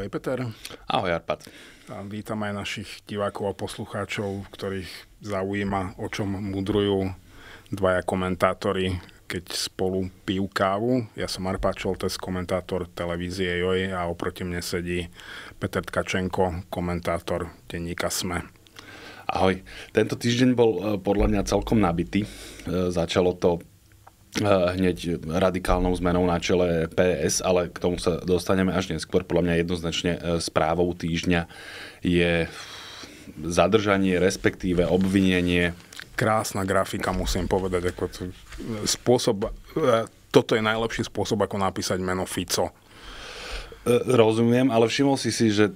Ahoj Peter. Ahoj Arpad. A vítam aj našich divákov a poslucháčov, ktorých zaujíma, o čom mudrujú dvaja komentátori, keď spolu pijú kávu. Ja som Arpad Čoltes, komentátor televízie Joj a oproti mne sedí Peter Tkačenko, komentátor denníka Sme. Ahoj. Tento týždeň bol eh, podľa mňa celkom nabitý. Eh, začalo to Eh, hneď radikálnou zmenou na čele PS, ale k tomu sa dostaneme až neskôr. Podľa mňa jednoznačne eh, správou týždňa je zadržanie, respektíve obvinenie. Krásna grafika, musím povedať. Ako to, eh, spôsob, toto je najlepší spôsob, ako napísať meno Fico. Rozumiem, ale všimol si si, že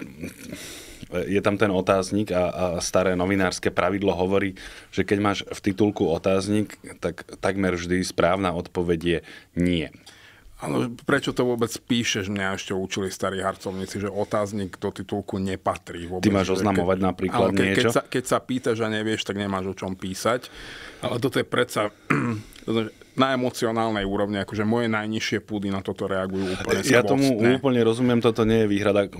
je tam ten otáznik a, a staré novinárske pravidlo hovorí, že keď máš v titulku otáznik, tak takmer vždy správna odpoveď je nie. Ano, prečo to vôbec píšeš? Mňa ešte učili starí harcovníci, že otáznik do titulku nepatrí. Vôbec, Ty máš oznamovať keď, napríklad ke, niečo? Keď sa, keď sa pýtaš a nevieš, tak nemáš o čom písať. Ale toto je predsa na emocionálnej úrovni, akože moje najnižšie púdy na toto reagujú úplne Ja slabostne. tomu úplne rozumiem, toto nie je výhrada e,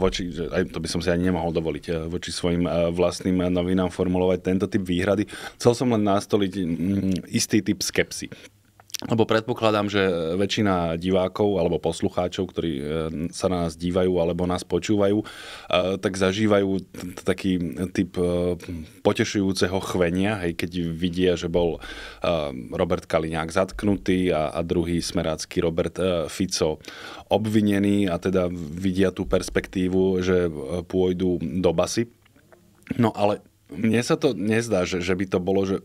voči, aj to by som si ani nemohol dovoliť, e, voči svojim e, vlastným novinám formulovať tento typ výhrady. Chcel som len nastoliť mm, istý typ skepsy lebo predpokladám, že e, väčšina divákov alebo poslucháčov, ktorí e, sa na nás dívajú alebo nás počúvajú, e, tak zažívajú taký typ potešujúceho chvenia, hej, keď vidia, že bol Robert Kaliňák zatknutý a, a druhý smerácky Robert Fico obvinený a teda vidia tú perspektívu, že pôjdu do basy. No ale mne sa to nezdá, že, že by to bolo, že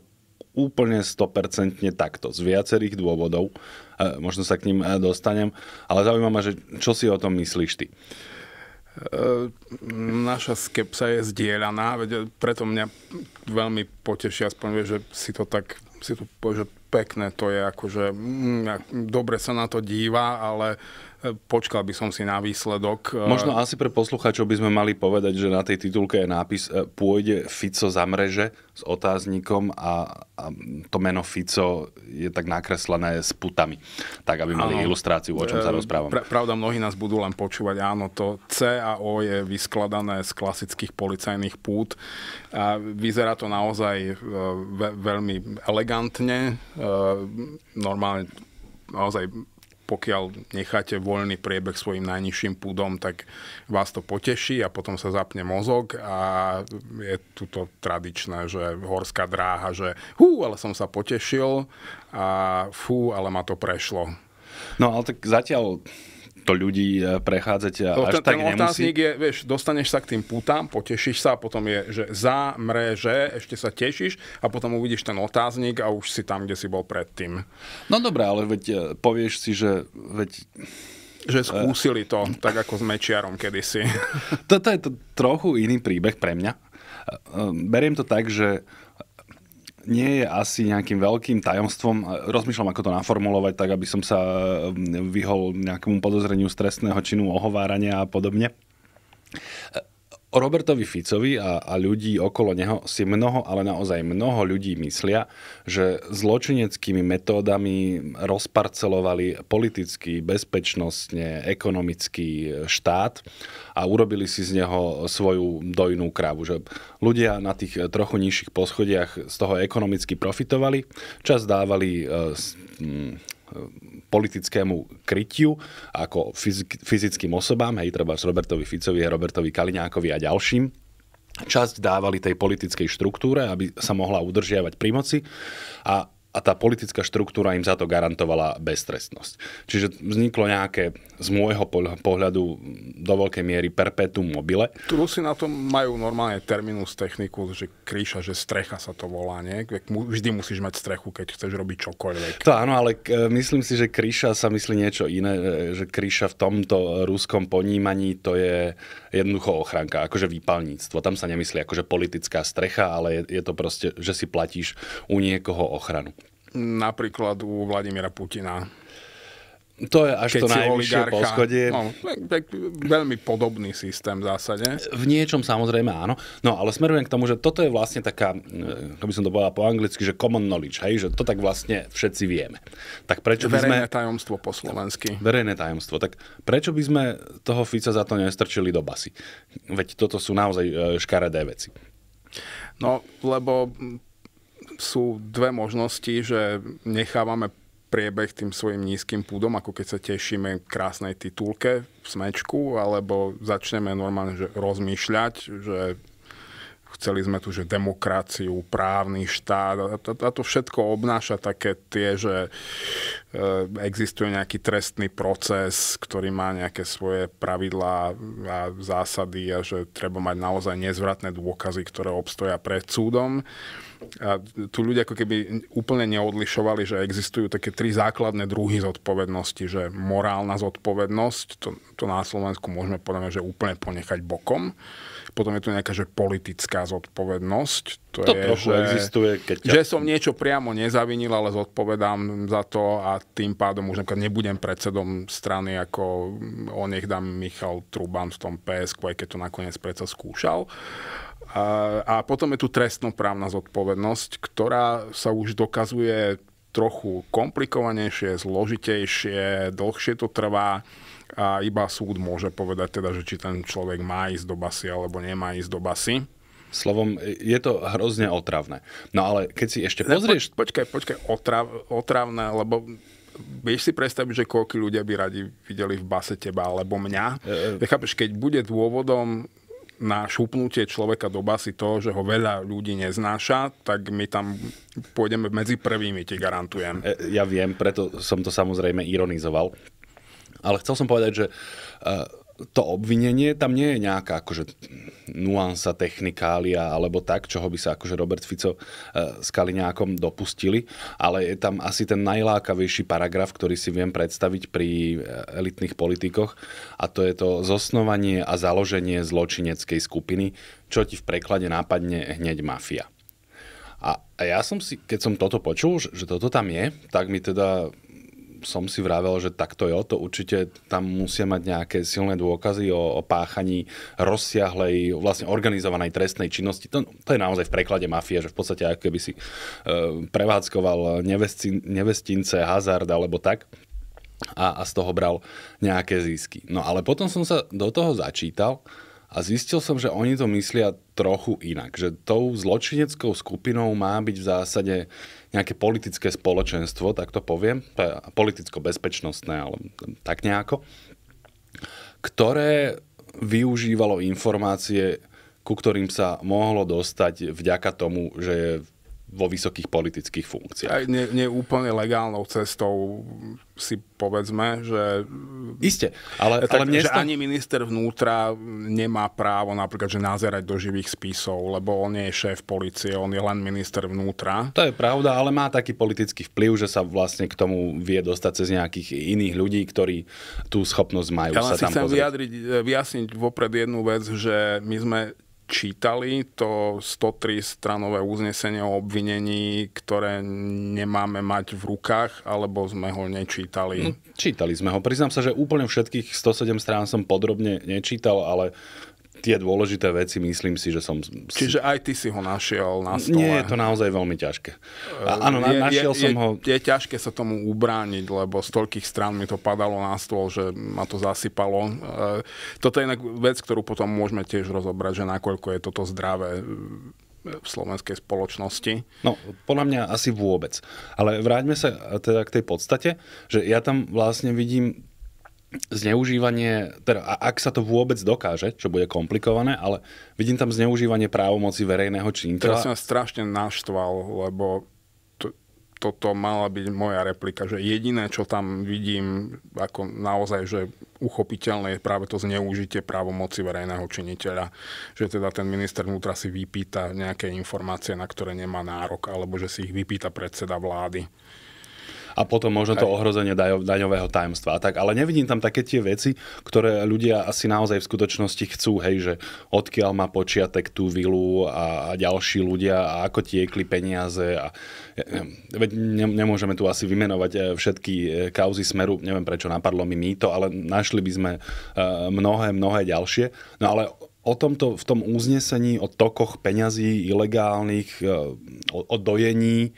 úplne 100% takto, z viacerých dôvodov. Možno sa k ním dostanem, ale zaujíma ma, že čo si o tom myslíš ty? E, naša skepsa je zdieľaná, preto mňa veľmi poteší, aspoň vie, že si to tak, si to povie, že pekné to je, akože mm, dobre sa na to díva, ale počkal by som si na výsledok. Eh, Možno asi pre poslucháčov by sme mali povedať, že na tej titulke je nápis eh, Pôjde Fico za mreže s otáznikom a, a to meno Fico je tak nakreslené s putami. Tak, aby mali áno, ilustráciu, o čom sa eh, rozprávam. Pra, pravda, mnohí nás budú len počúvať. Áno, to C a O je vyskladané z klasických policajných pút. A vyzerá to naozaj ve, veľmi elegantne. normálne naozaj pokiaľ necháte voľný priebeh svojim najnižším púdom, tak vás to poteší a potom sa zapne mozog a je tu to tradičné, že horská dráha, že hú, ale som sa potešil a fú, ale ma to prešlo. No ale tak zatiaľ to ľudí e, prechádzať no, až ten, tak ten nemusí. otáznik je, vieš, dostaneš sa k tým putám, potešíš sa a potom je, že za mreže, ešte sa tešíš a potom uvidíš ten otáznik a už si tam, kde si bol predtým. No dobré, ale veď e, povieš si, že veď že e, skúsili to, tak ako s Mečiarom kedysi. Toto je to trochu iný príbeh pre mňa. Beriem to tak, že nie je asi nejakým veľkým tajomstvom. Rozmýšľam, ako to naformulovať, tak aby som sa mm, vyhol nejakému podozreniu stresného činu ohovárania a podobne. O Robertovi Ficovi a, a ľudí okolo neho si mnoho, ale naozaj mnoho ľudí myslia, že zločineckými metódami rozparcelovali politicky, bezpečnostne, ekonomický štát a urobili si z neho svoju dojnú krávu. Že ľudia na tých trochu nižších poschodiach z toho ekonomicky profitovali, čas dávali e, politickému krytiu ako fyzickým osobám, hej, treba Robertovi Ficovi, Robertovi Kaliňákovi a ďalším, časť dávali tej politickej štruktúre, aby sa mohla udržiavať pri moci a a tá politická štruktúra im za to garantovala beztrestnosť. Čiže vzniklo nejaké, z môjho pohľadu, do veľkej miery perpetuum mobile. Tu Rusi na tom majú normálne terminus techniku, že kríša, že strecha sa to volá, nie? Vždy musíš mať strechu, keď chceš robiť čokoľvek. To áno, ale myslím si, že kríša sa myslí niečo iné, že kríša v tomto ruskom ponímaní to je jednoducho ochranka, akože výpalníctvo. Tam sa nemyslí akože politická strecha, ale je, je to proste, že si platíš u niekoho ochranu. Napríklad u Vladimira Putina. To je až Keď to najvyššie poschodie. No, tak veľmi podobný systém v zásade. V niečom samozrejme áno. No ale smerujem k tomu, že toto je vlastne taká, eh, ako by som to povedal po anglicky, že common knowledge, hej? že to tak vlastne všetci vieme. Tak prečo Verejné by sme... tajomstvo po slovensky. Verejné tajomstvo. Tak prečo by sme toho Fica za to nestrčili do basy? Veď toto sú naozaj eh, škaredé veci. No, lebo sú dve možnosti, že nechávame priebeh tým svojim nízkym púdom, ako keď sa tešíme krásnej titulke v smečku, alebo začneme normálne že rozmýšľať, že chceli sme tu že demokraciu, právny štát a, to, a to všetko obnáša také tie, že e, existuje nejaký trestný proces, ktorý má nejaké svoje pravidlá a zásady a že treba mať naozaj nezvratné dôkazy, ktoré obstoja pred súdom a tu ľudia ako keby úplne neodlišovali, že existujú také tri základné druhy zodpovednosti, že morálna zodpovednosť, to, to na Slovensku môžeme povedať, že úplne ponechať bokom, potom je tu nejaká že politická zodpovednosť. To, to je, trochu že, existuje. Keď ťa... Že som niečo priamo nezavinil, ale zodpovedám za to a tým pádom už napríklad nebudem predsedom strany, ako mm, o nech dám Michal Truban v tom PSK, aj keď to nakoniec predsa skúšal. A, a potom je tu trestnoprávna zodpovednosť, ktorá sa už dokazuje trochu komplikovanejšie, zložitejšie, dlhšie to trvá a iba súd môže povedať teda, že či ten človek má ísť do basy alebo nemá ísť do basy. Slovom, je to hrozne otravné. No ale keď si ešte pozrieš... Po, počkaj, počkaj, otrav, otravné, lebo vieš si predstaviť, že koľko ľudia by radi videli v base teba alebo mňa. E, e. Chápeš, keď bude dôvodom na šupnutie človeka do basy to, že ho veľa ľudí neznáša, tak my tam pôjdeme medzi prvými, ti garantujem. E, ja viem, preto som to samozrejme ironizoval. Ale chcel som povedať, že uh, to obvinenie, tam nie je nejaká akože nuansa, technikália alebo tak, čoho by sa akože Robert Fico e, s Kaliňákom dopustili, ale je tam asi ten najlákavejší paragraf, ktorý si viem predstaviť pri e, elitných politikoch a to je to zosnovanie a založenie zločineckej skupiny, čo ti v preklade nápadne hneď mafia. A, a ja som si, keď som toto počul, že, že toto tam je, tak mi teda som si vravel, že takto jo, to určite tam musia mať nejaké silné dôkazy o, o páchaní rozsiahlej, vlastne organizovanej trestnej činnosti. To, to je naozaj v preklade mafie, že v podstate ako keby si e, prevádzkoval nevestin, nevestince, hazard alebo tak a, a z toho bral nejaké zisky. No ale potom som sa do toho začítal a zistil som, že oni to myslia trochu inak. Že tou zločineckou skupinou má byť v zásade nejaké politické spoločenstvo, tak to poviem, politicko-bezpečnostné, ale tak nejako, ktoré využívalo informácie, ku ktorým sa mohlo dostať vďaka tomu, že je vo vysokých politických funkciách. Aj nie, úplne legálnou cestou si povedzme, že... Isté, ale, tak, ale mne že ani minister vnútra nemá právo napríklad, že nazerať do živých spisov, lebo on nie je šéf policie, on je len minister vnútra. To je pravda, ale má taký politický vplyv, že sa vlastne k tomu vie dostať cez nejakých iných ľudí, ktorí tú schopnosť majú ja sa tam chcem pozrieť. vyjadriť, e, vyjasniť vopred jednu vec, že my sme čítali to 103 stranové uznesenie o obvinení, ktoré nemáme mať v rukách, alebo sme ho nečítali? No, čítali sme ho. Priznám sa, že úplne všetkých 107 strán som podrobne nečítal, ale tie dôležité veci myslím si, že som... Čiže aj ty si ho našiel na stole. Nie, je to naozaj veľmi ťažké. A, eh, áno, je, našiel je, som je, ho... Je ťažké sa tomu ubrániť, lebo z toľkých strán mi to padalo na stôl, že ma to zasypalo. Eh, toto je inak vec, ktorú potom môžeme tiež rozobrať, že nakoľko je toto zdravé eh, v slovenskej spoločnosti. No, podľa mňa asi vôbec. Ale vráťme sa teda k tej podstate, že ja tam vlastne vidím zneužívanie, teda ak sa to vôbec dokáže, čo bude komplikované, ale vidím tam zneužívanie právomoci verejného činiteľa. Teraz som strašne naštval, lebo to, toto mala byť moja replika, že jediné, čo tam vidím ako naozaj, že uchopiteľné je práve to zneužitie právomoci verejného činiteľa. Že teda ten minister vnútra si vypýta nejaké informácie, na ktoré nemá nárok, alebo že si ich vypýta predseda vlády a potom možno to ohrozenie daňového tajomstva. Tak, ale nevidím tam také tie veci, ktoré ľudia asi naozaj v skutočnosti chcú, hej, že odkiaľ má počiatek tú vilu a, a ďalší ľudia a ako tiekli peniaze a veď ne, nemôžeme tu asi vymenovať e, všetky e, kauzy smeru, neviem prečo napadlo mi mýto, ale našli by sme e, mnohé, mnohé ďalšie. No ale o tomto, v tom uznesení o tokoch peňazí ilegálnych, e, o, o dojení e,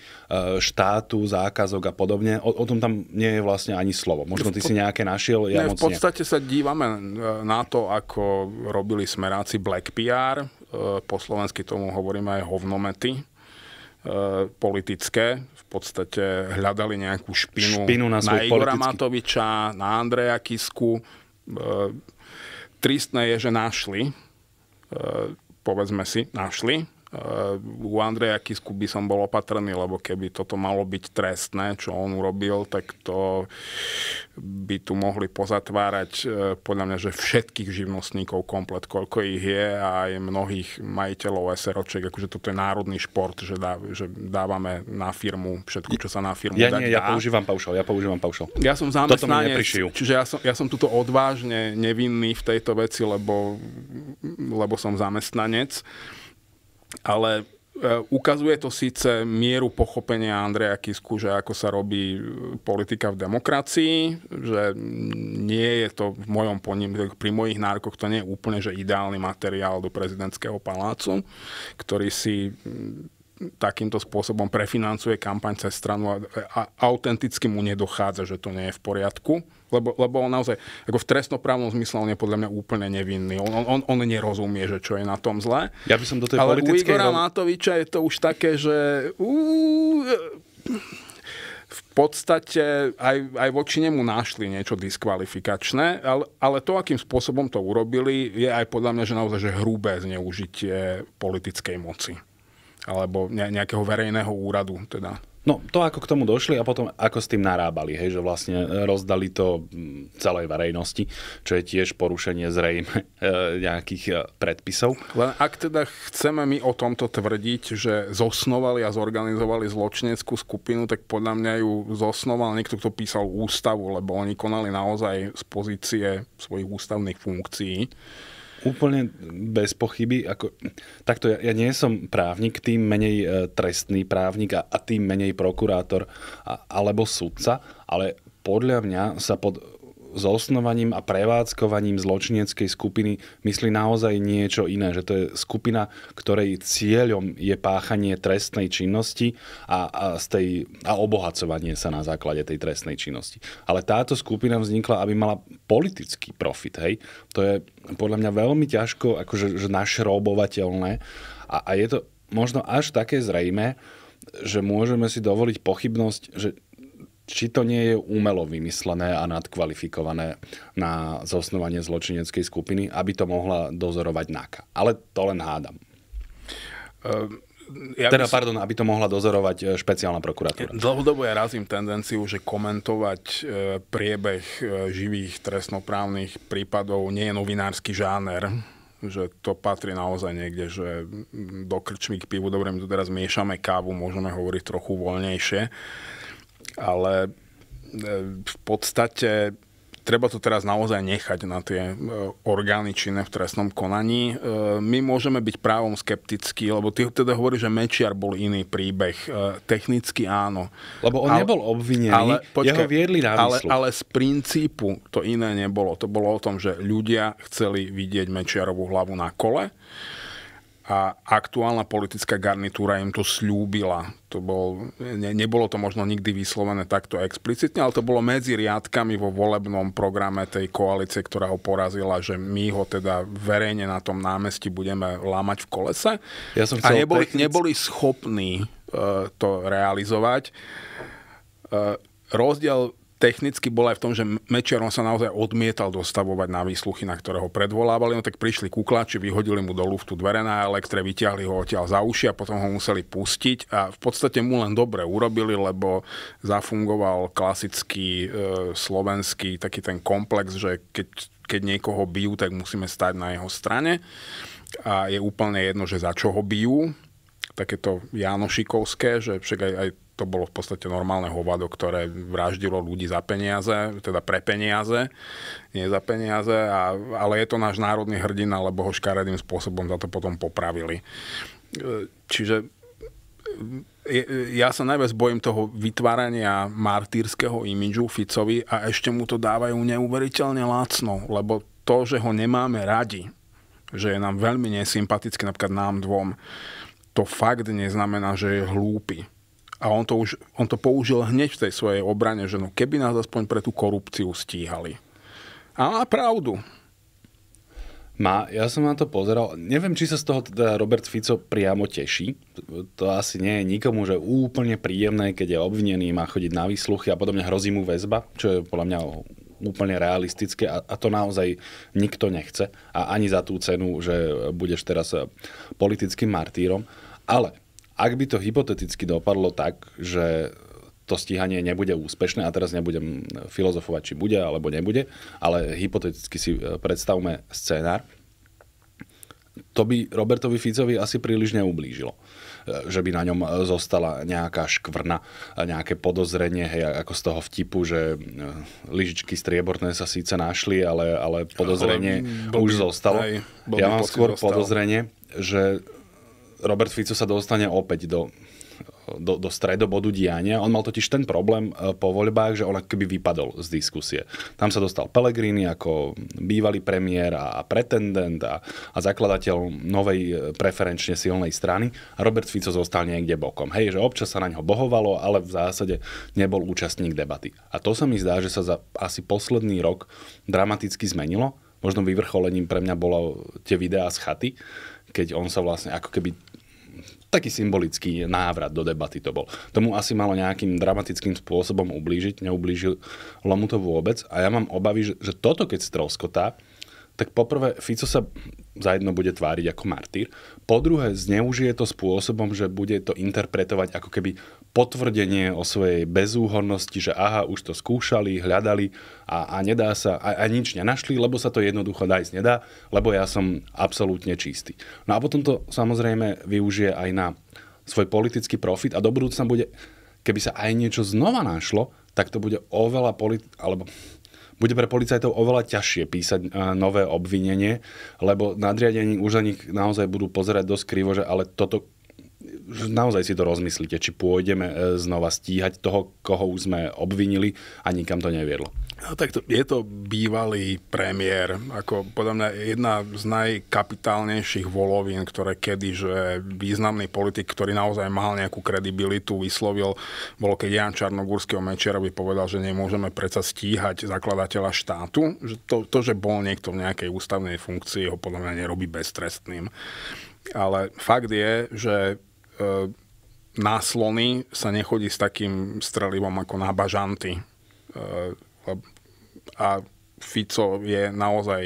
štátu, zákazok a podobne, o, o tom tam nie je vlastne ani slovo. Možno no, ty si nejaké našiel, ja ne, moc V podstate ne. sa dívame e, na to, ako robili smeráci Black PR, po slovensky tomu hovoríme aj hovnomety, politické. V podstate hľadali nejakú špinu, špinu na, na Igora politický. Matoviča, na Andreja Kisku. Tristné je, že našli E, povedzme si, našli Eh, u Andreja Kisku by som bol opatrný, lebo keby toto malo byť trestné, čo on urobil, tak to by tu mohli pozatvárať eh, podľa mňa, že všetkých živnostníkov komplet, koľko ich je a aj mnohých majiteľov SROček, akože toto je národný šport, že, dá, že dávame na firmu všetko, čo sa na firmu ja, dať nie, ja používam paušal, ja používam paušal. Ja som zamestnanec, čiže ja som, ja som tuto odvážne nevinný v tejto veci, lebo, lebo som zamestnanec ale e, ukazuje to síce mieru pochopenia Andreja Kisku, že ako sa robí e, politika v demokracii, že nie je to v mojom poním, pri mojich nárokoch to nie je úplne že ideálny materiál do prezidentského palácu, ktorý si takýmto spôsobom prefinancuje kampaň cez stranu a, a autenticky mu nedochádza, že to nie je v poriadku. Lebo, lebo on naozaj, ako v trestnoprávnom zmysle, on je podľa mňa úplne nevinný. On, on, on nerozumie, že čo je na tom zle. Ja by som do tej Ale politickej... u Igora Matoviča je to už také, že... v podstate aj, aj voči nemu našli niečo diskvalifikačné, ale, ale to, akým spôsobom to urobili, je aj podľa mňa, že naozaj že hrubé zneužitie politickej moci alebo nejakého verejného úradu. Teda. No to, ako k tomu došli a potom ako s tým narábali, hej, že vlastne e, rozdali to celej verejnosti, čo je tiež porušenie zrejme e, nejakých e, predpisov. Len ak teda chceme my o tomto tvrdiť, že zosnovali a zorganizovali zločineckú skupinu, tak podľa mňa ju zosnoval niekto, kto písal ústavu, lebo oni konali naozaj z pozície svojich ústavných funkcií úplne bez pochyby. Ako, takto ja, ja nie som právnik, tým menej e, trestný právnik a, a tým menej prokurátor a, alebo sudca, ale podľa mňa sa pod s osnovaním a prevádzkovaním zločineckej skupiny myslí naozaj niečo iné, že to je skupina, ktorej cieľom je páchanie trestnej činnosti a, a, z tej, a obohacovanie sa na základe tej trestnej činnosti. Ale táto skupina vznikla, aby mala politický profit. Hej? To je podľa mňa veľmi ťažko akože, že našrobovateľné a, a je to možno až také zrejme, že môžeme si dovoliť pochybnosť, že či to nie je umelo vymyslené a nadkvalifikované na zosnovanie zločineckej skupiny, aby to mohla dozorovať NAKA. Ale to len hádam. Um ja teda, som... pardon, aby to mohla dozorovať e, špeciálna prokuratúra. Dlhodobo ja razím tendenciu, že komentovať e, priebeh e, živých trestnoprávnych prípadov nie je novinársky žáner že to patrí naozaj niekde, že mm, do krčmy k pivu, dobre, my tu teraz miešame kávu, môžeme hovoriť trochu voľnejšie ale e, v podstate treba to teraz naozaj nechať na tie e, orgány činné v trestnom konaní. E, my môžeme byť právom skeptickí, lebo ty teda hovorí, že Mečiar bol iný príbeh. Technicky áno. Lebo on ale, nebol obvinený, ale, počkej, jeho viedli na ale, ale z princípu to iné nebolo. To bolo o tom, že ľudia chceli vidieť Mečiarovú hlavu na kole a aktuálna politická garnitúra im to slúbila. To bol, ne, nebolo to možno nikdy vyslovené takto explicitne, ale to bolo medzi riadkami vo volebnom programe tej koalície, ktorá ho porazila, že my ho teda verejne na tom námestí budeme lámať v kolese. Ja som a neboli, technic... neboli schopní uh, to realizovať. Uh, rozdiel technicky bol aj v tom, že Mečiarom sa naozaj odmietal dostavovať na výsluchy, na ktorého predvolávali, no tak prišli kuklači, vyhodili mu do luftu dvere na elektre, vyťahli ho odtiaľ za uši a potom ho museli pustiť a v podstate mu len dobre urobili, lebo zafungoval klasický e, slovenský taký ten komplex, že keď, keď niekoho bijú, tak musíme stať na jeho strane a je úplne jedno, že za čo ho bijú, takéto Janošikovské, že však aj, aj to bolo v podstate normálne hovado, ktoré vraždilo ľudí za peniaze, teda pre peniaze, nie za peniaze, a, ale je to náš národný hrdina, lebo ho škaredým spôsobom za to potom popravili. E, čiže e, e, ja sa najviac bojím toho vytvárania martýrskeho imidžu Ficovi a ešte mu to dávajú neuveriteľne lácno, lebo to, že ho nemáme radi, že je nám veľmi nesympatický, napríklad nám dvom, to fakt neznamená, že je hlúpy a on to, už, on to použil hneď v tej svojej obrane, že no keby nás aspoň pre tú korupciu stíhali. A má pravdu. Má, ja som na to pozeral. Neviem, či sa z toho teda Robert Fico priamo teší. To asi nie je nikomu, že úplne príjemné, keď je obvinený, má chodiť na výsluchy a podobne hrozí mu väzba, čo je podľa mňa úplne realistické a, a to naozaj nikto nechce. A ani za tú cenu, že budeš teraz politickým martýrom. Ale ak by to hypoteticky dopadlo tak, že to stíhanie nebude úspešné, a teraz nebudem filozofovať, či bude alebo nebude, ale hypoteticky si e, predstavme scénar, to by Robertovi Ficovi asi príliš neublížilo e, že by na ňom e, zostala nejaká škvrna, nejaké podozrenie, hej, ako z toho vtipu, že lyžičky strieborné sa síce našli, ale, ale podozrenie ale mm, Bobby, už zostalo. Aj, ja mám skôr zostal. podozrenie, že Robert Fico sa dostane opäť do, do, do stredobodu diania. On mal totiž ten problém e, po voľbách, že on akoby vypadol z diskusie. Tam sa dostal Pellegrini ako bývalý premiér a pretendent a, a zakladateľ novej e, preferenčne silnej strany a Robert Fico zostal niekde bokom. Hej, že občas sa na ňo bohovalo, ale v zásade nebol účastník debaty. A to sa mi zdá, že sa za asi posledný rok dramaticky zmenilo. Možno vyvrcholením pre mňa bolo tie videá z chaty, keď on sa vlastne ako keby taký symbolický návrat do debaty to bol. Tomu asi malo nejakým dramatickým spôsobom ublížiť, neublížilo mu to vôbec a ja mám obavy, že, že toto keď stroskotá, tak poprvé Fico sa jedno bude tváriť ako martýr, po druhé zneužije to spôsobom, že bude to interpretovať ako keby potvrdenie o svojej bezúhornosti, že aha, už to skúšali, hľadali a, a nedá sa, a, a nič nenašli, lebo sa to jednoducho nájsť nedá, lebo ja som absolútne čistý. No a potom to samozrejme využije aj na svoj politický profit a do budúcna bude, keby sa aj niečo znova našlo, tak to bude oveľa politi- alebo bude pre policajtov oveľa ťažšie písať e, nové obvinenie, lebo nadriadení už na nich naozaj budú pozerať dosť krivo, že ale toto naozaj si to rozmyslíte, či pôjdeme e, znova stíhať toho, koho už sme obvinili a nikam to neviedlo. No, tak to, je to bývalý premiér, ako podľa mňa jedna z najkapitálnejších volovín, ktoré kedy, že významný politik, ktorý naozaj mal nejakú kredibilitu, vyslovil, bolo keď Jan Čarnogórskeho Mečerovi povedal, že nemôžeme predsa stíhať zakladateľa štátu, že to, to, že bol niekto v nejakej ústavnej funkcii, ho podľa mňa nerobí beztrestným. Ale fakt je, že na slony sa nechodí s takým strelivom ako na bažanty. E, a Fico je naozaj,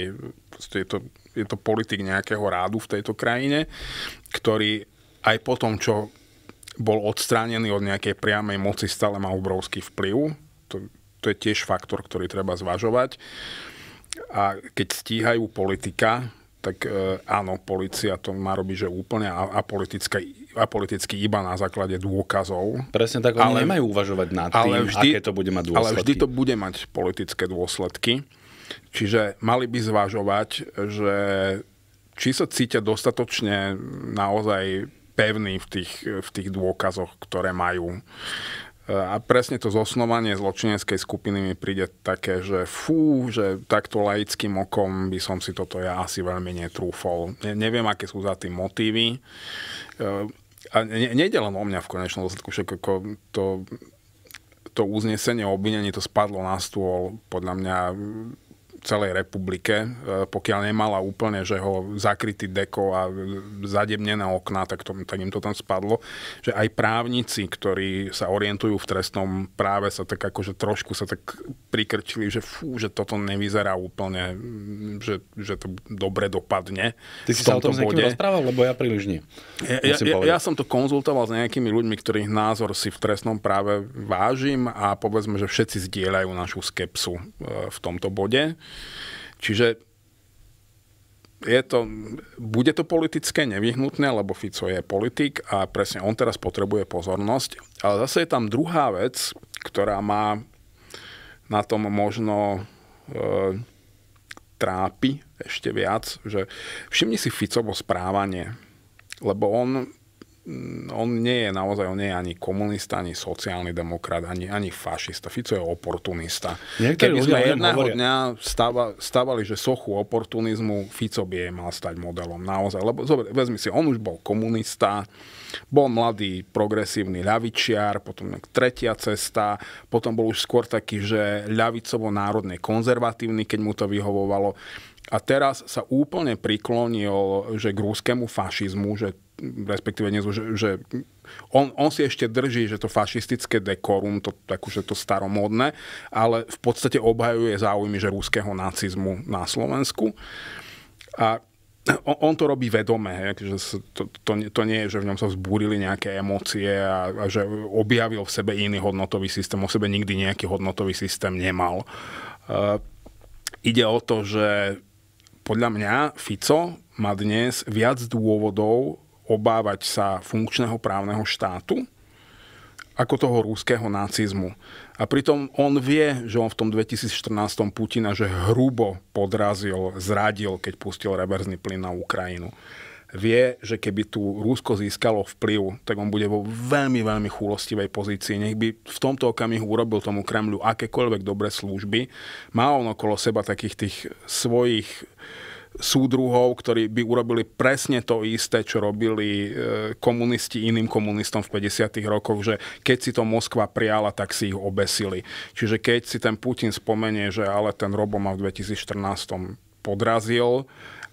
je to, je to politik nejakého rádu v tejto krajine, ktorý aj po tom, čo bol odstránený od nejakej priamej moci, stále má obrovský vplyv. To, to je tiež faktor, ktorý treba zvažovať. A keď stíhajú politika, tak e, áno, policia to má robiť, že úplne a, a politická apoliticky iba na základe dôkazov. Presne tak, ale nemajú uvažovať nad tým, vždy, aké to bude mať dôsledky. Ale vždy to bude mať politické dôsledky. Čiže mali by zvažovať, že či sa cítia dostatočne naozaj pevní v tých, v tých dôkazoch, ktoré majú. A presne to zosnovanie zločineckej skupiny mi príde také, že fú, že takto laickým okom by som si toto ja asi veľmi netrúfol. Ne, neviem, aké sú za tým motívy. E, a ne, nejde len o mňa v konečnom dôsledku, však ako to, to uznesenie obvinenie to spadlo na stôl podľa mňa celej republike. E, pokiaľ nemala úplne, že ho zakrytý deko a zadebnené okná, tak, to, tak im to tam spadlo. Že aj právnici, ktorí sa orientujú v trestnom práve, sa tak akože trošku sa tak prikrčili, že fú, že toto nevyzerá úplne, mm, že, že to dobre dopadne. Ty si sa o tom s rozprával, lebo ja príliš nie. Ja, ja, ja, ja som to konzultoval s nejakými ľuďmi, ktorých názor si v trestnom práve vážim a povedzme, že všetci zdieľajú našu skepsu e, v tomto bode. Čiže je to, bude to politické nevyhnutné, lebo Fico je politik a presne on teraz potrebuje pozornosť. Ale zase je tam druhá vec, ktorá má na tom možno e, trápi ešte viac, že všimni si Ficovo správanie, lebo on Mm, on nie je naozaj, on nie je ani komunista, ani sociálny demokrat, ani, ani fašista. Fico je oportunista. Niektorí Keby sme jedného dňa stava, stavali, že sochu oportunizmu, Fico by je mal stať modelom. Naozaj, lebo zober, vezmi si, on už bol komunista, bol mladý progresívny ľavičiar, potom tretia cesta, potom bol už skôr taký, že ľavicovo-národne konzervatívny, keď mu to vyhovovalo. A teraz sa úplne priklonil že k rúskému fašizmu, že respektíve nie, že, že on, on si ešte drží, že to fašistické dekorum, to, akože to staromódne, ale v podstate obhajuje záujmy, že rúského nacizmu na Slovensku. A on, on to robí vedomé, že akože to, to, to nie je, že v ňom sa vzbúrili nejaké emócie a, a že objavil v sebe iný hodnotový systém, o sebe nikdy nejaký hodnotový systém nemal. Uh, ide o to, že podľa mňa Fico má dnes viac dôvodov obávať sa funkčného právneho štátu ako toho rúského nacizmu. A pritom on vie, že on v tom 2014 Putina, že hrubo podrazil, zradil, keď pustil reverzný plyn na Ukrajinu. Vie, že keby tu Rúsko získalo vplyv, tak on bude vo veľmi, veľmi chulostivej pozícii. Nech by v tomto okamihu urobil tomu Kremľu akékoľvek dobré služby. Má on okolo seba takých tých svojich súdruhov, ktorí by urobili presne to isté, čo robili e, komunisti iným komunistom v 50. rokoch, že keď si to Moskva prijala, tak si ich obesili. Čiže keď si ten Putin spomenie, že ale ten Robo ma v 2014 podrazil,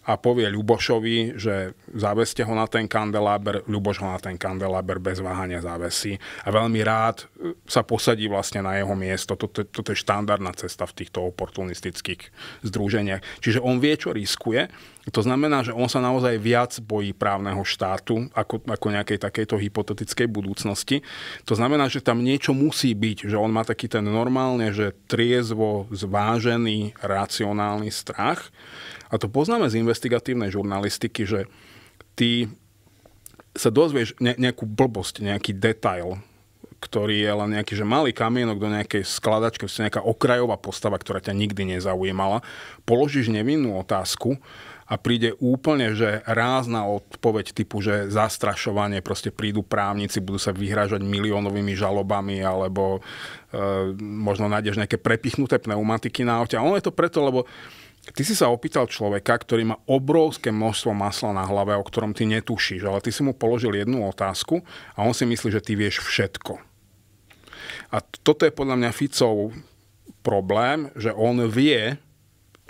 a povie Ľubošovi, že zaveste ho na ten kandeláber, Ľuboš ho na ten kandeláber bez váhania závesí a veľmi rád e, sa posadí vlastne na jeho miesto. Toto, toto je štandardná cesta v týchto oportunistických združeniach. Čiže on vie, čo riskuje. To znamená, že on sa naozaj viac bojí právneho štátu ako, ako nejakej takejto hypotetickej budúcnosti. To znamená, že tam niečo musí byť, že on má taký ten normálne, že triezvo zvážený, racionálny strach a to poznáme z investigatívnej žurnalistiky, že ty sa dozvieš ne- nejakú blbosť, nejaký detail, ktorý je len nejaký že malý kamienok do nejakej skladačky, vlastne nejaká okrajová postava, ktorá ťa nikdy nezaujímala. Položíš nevinnú otázku a príde úplne, že rázna odpoveď typu, že zastrašovanie, proste prídu právnici, budú sa vyhrážať miliónovými žalobami, alebo e, možno nájdeš nejaké prepichnuté pneumatiky na ote. A ono je to preto, lebo Ty si sa opýtal človeka, ktorý má obrovské množstvo masla na hlave, o ktorom ty netušíš, ale ty si mu položil jednu otázku a on si myslí, že ty vieš všetko. A toto je podľa mňa Ficov problém, že on vie,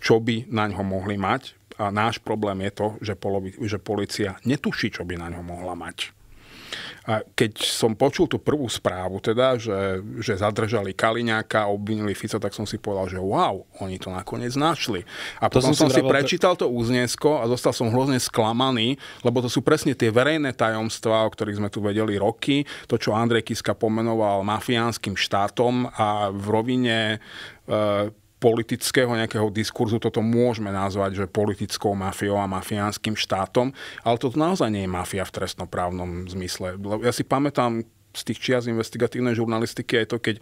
čo by na ňo mohli mať a náš problém je to, že, polovi, že policia netuší, čo by na ňo mohla mať. A keď som počul tú prvú správu, teda, že, že zadržali Kaliňáka, obvinili Fico, tak som si povedal, že wow, oni to nakoniec našli. A to potom som si, som si prečítal to úznesko a zostal som hrozne sklamaný, lebo to sú presne tie verejné tajomstvá, o ktorých sme tu vedeli roky. To, čo Andrej Kiska pomenoval mafiánskym štátom a v rovine e, politického nejakého diskurzu toto môžeme nazvať, že politickou mafiou a mafiánskym štátom, ale toto naozaj nie je mafia v trestnoprávnom zmysle. Ja si pamätám z tých čias investigatívnej žurnalistiky aj to, keď,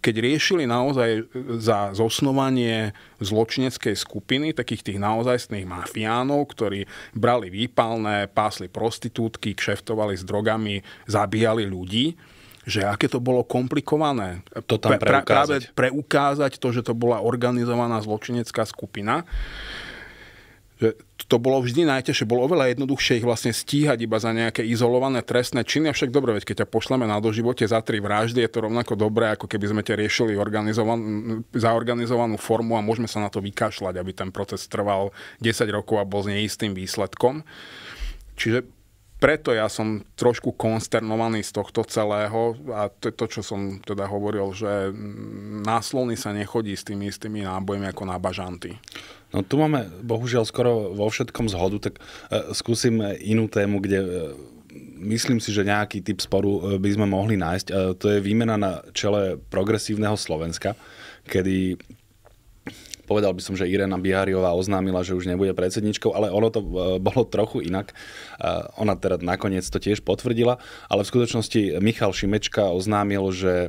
keď riešili naozaj za zosnovanie zločineckej skupiny, takých tých naozajstných mafiánov, ktorí brali výpalné, pásli prostitútky, kšeftovali s drogami, zabíjali ľudí, že aké to bolo komplikované. To tam preukázať. Pra, práve preukázať to, že to bola organizovaná zločinecká skupina. Že to bolo vždy najtežšie. bolo oveľa jednoduchšie ich vlastne stíhať iba za nejaké izolované trestné činy. Avšak dobre, veď keď ťa pošleme na doživote za tri vraždy, je to rovnako dobré, ako keby sme ťa riešili organizovan- zaorganizovanú formu a môžeme sa na to vykašľať, aby ten proces trval 10 rokov a bol s neistým výsledkom. Čiže preto ja som trošku konsternovaný z tohto celého a to to, čo som teda hovoril, že na sa nechodí s tými istými nábojmi ako na bažanty. No tu máme bohužiaľ skoro vo všetkom zhodu, tak e, skúsim inú tému, kde e, myslím si, že nejaký typ sporu e, by sme mohli nájsť. E, to je výmena na čele progresívneho Slovenska, kedy Povedal by som, že Irena Bihariová oznámila, že už nebude predsedničkou, ale ono to e, bolo trochu inak. E, ona teda nakoniec to tiež potvrdila, ale v skutočnosti Michal Šimečka oznámil, že e,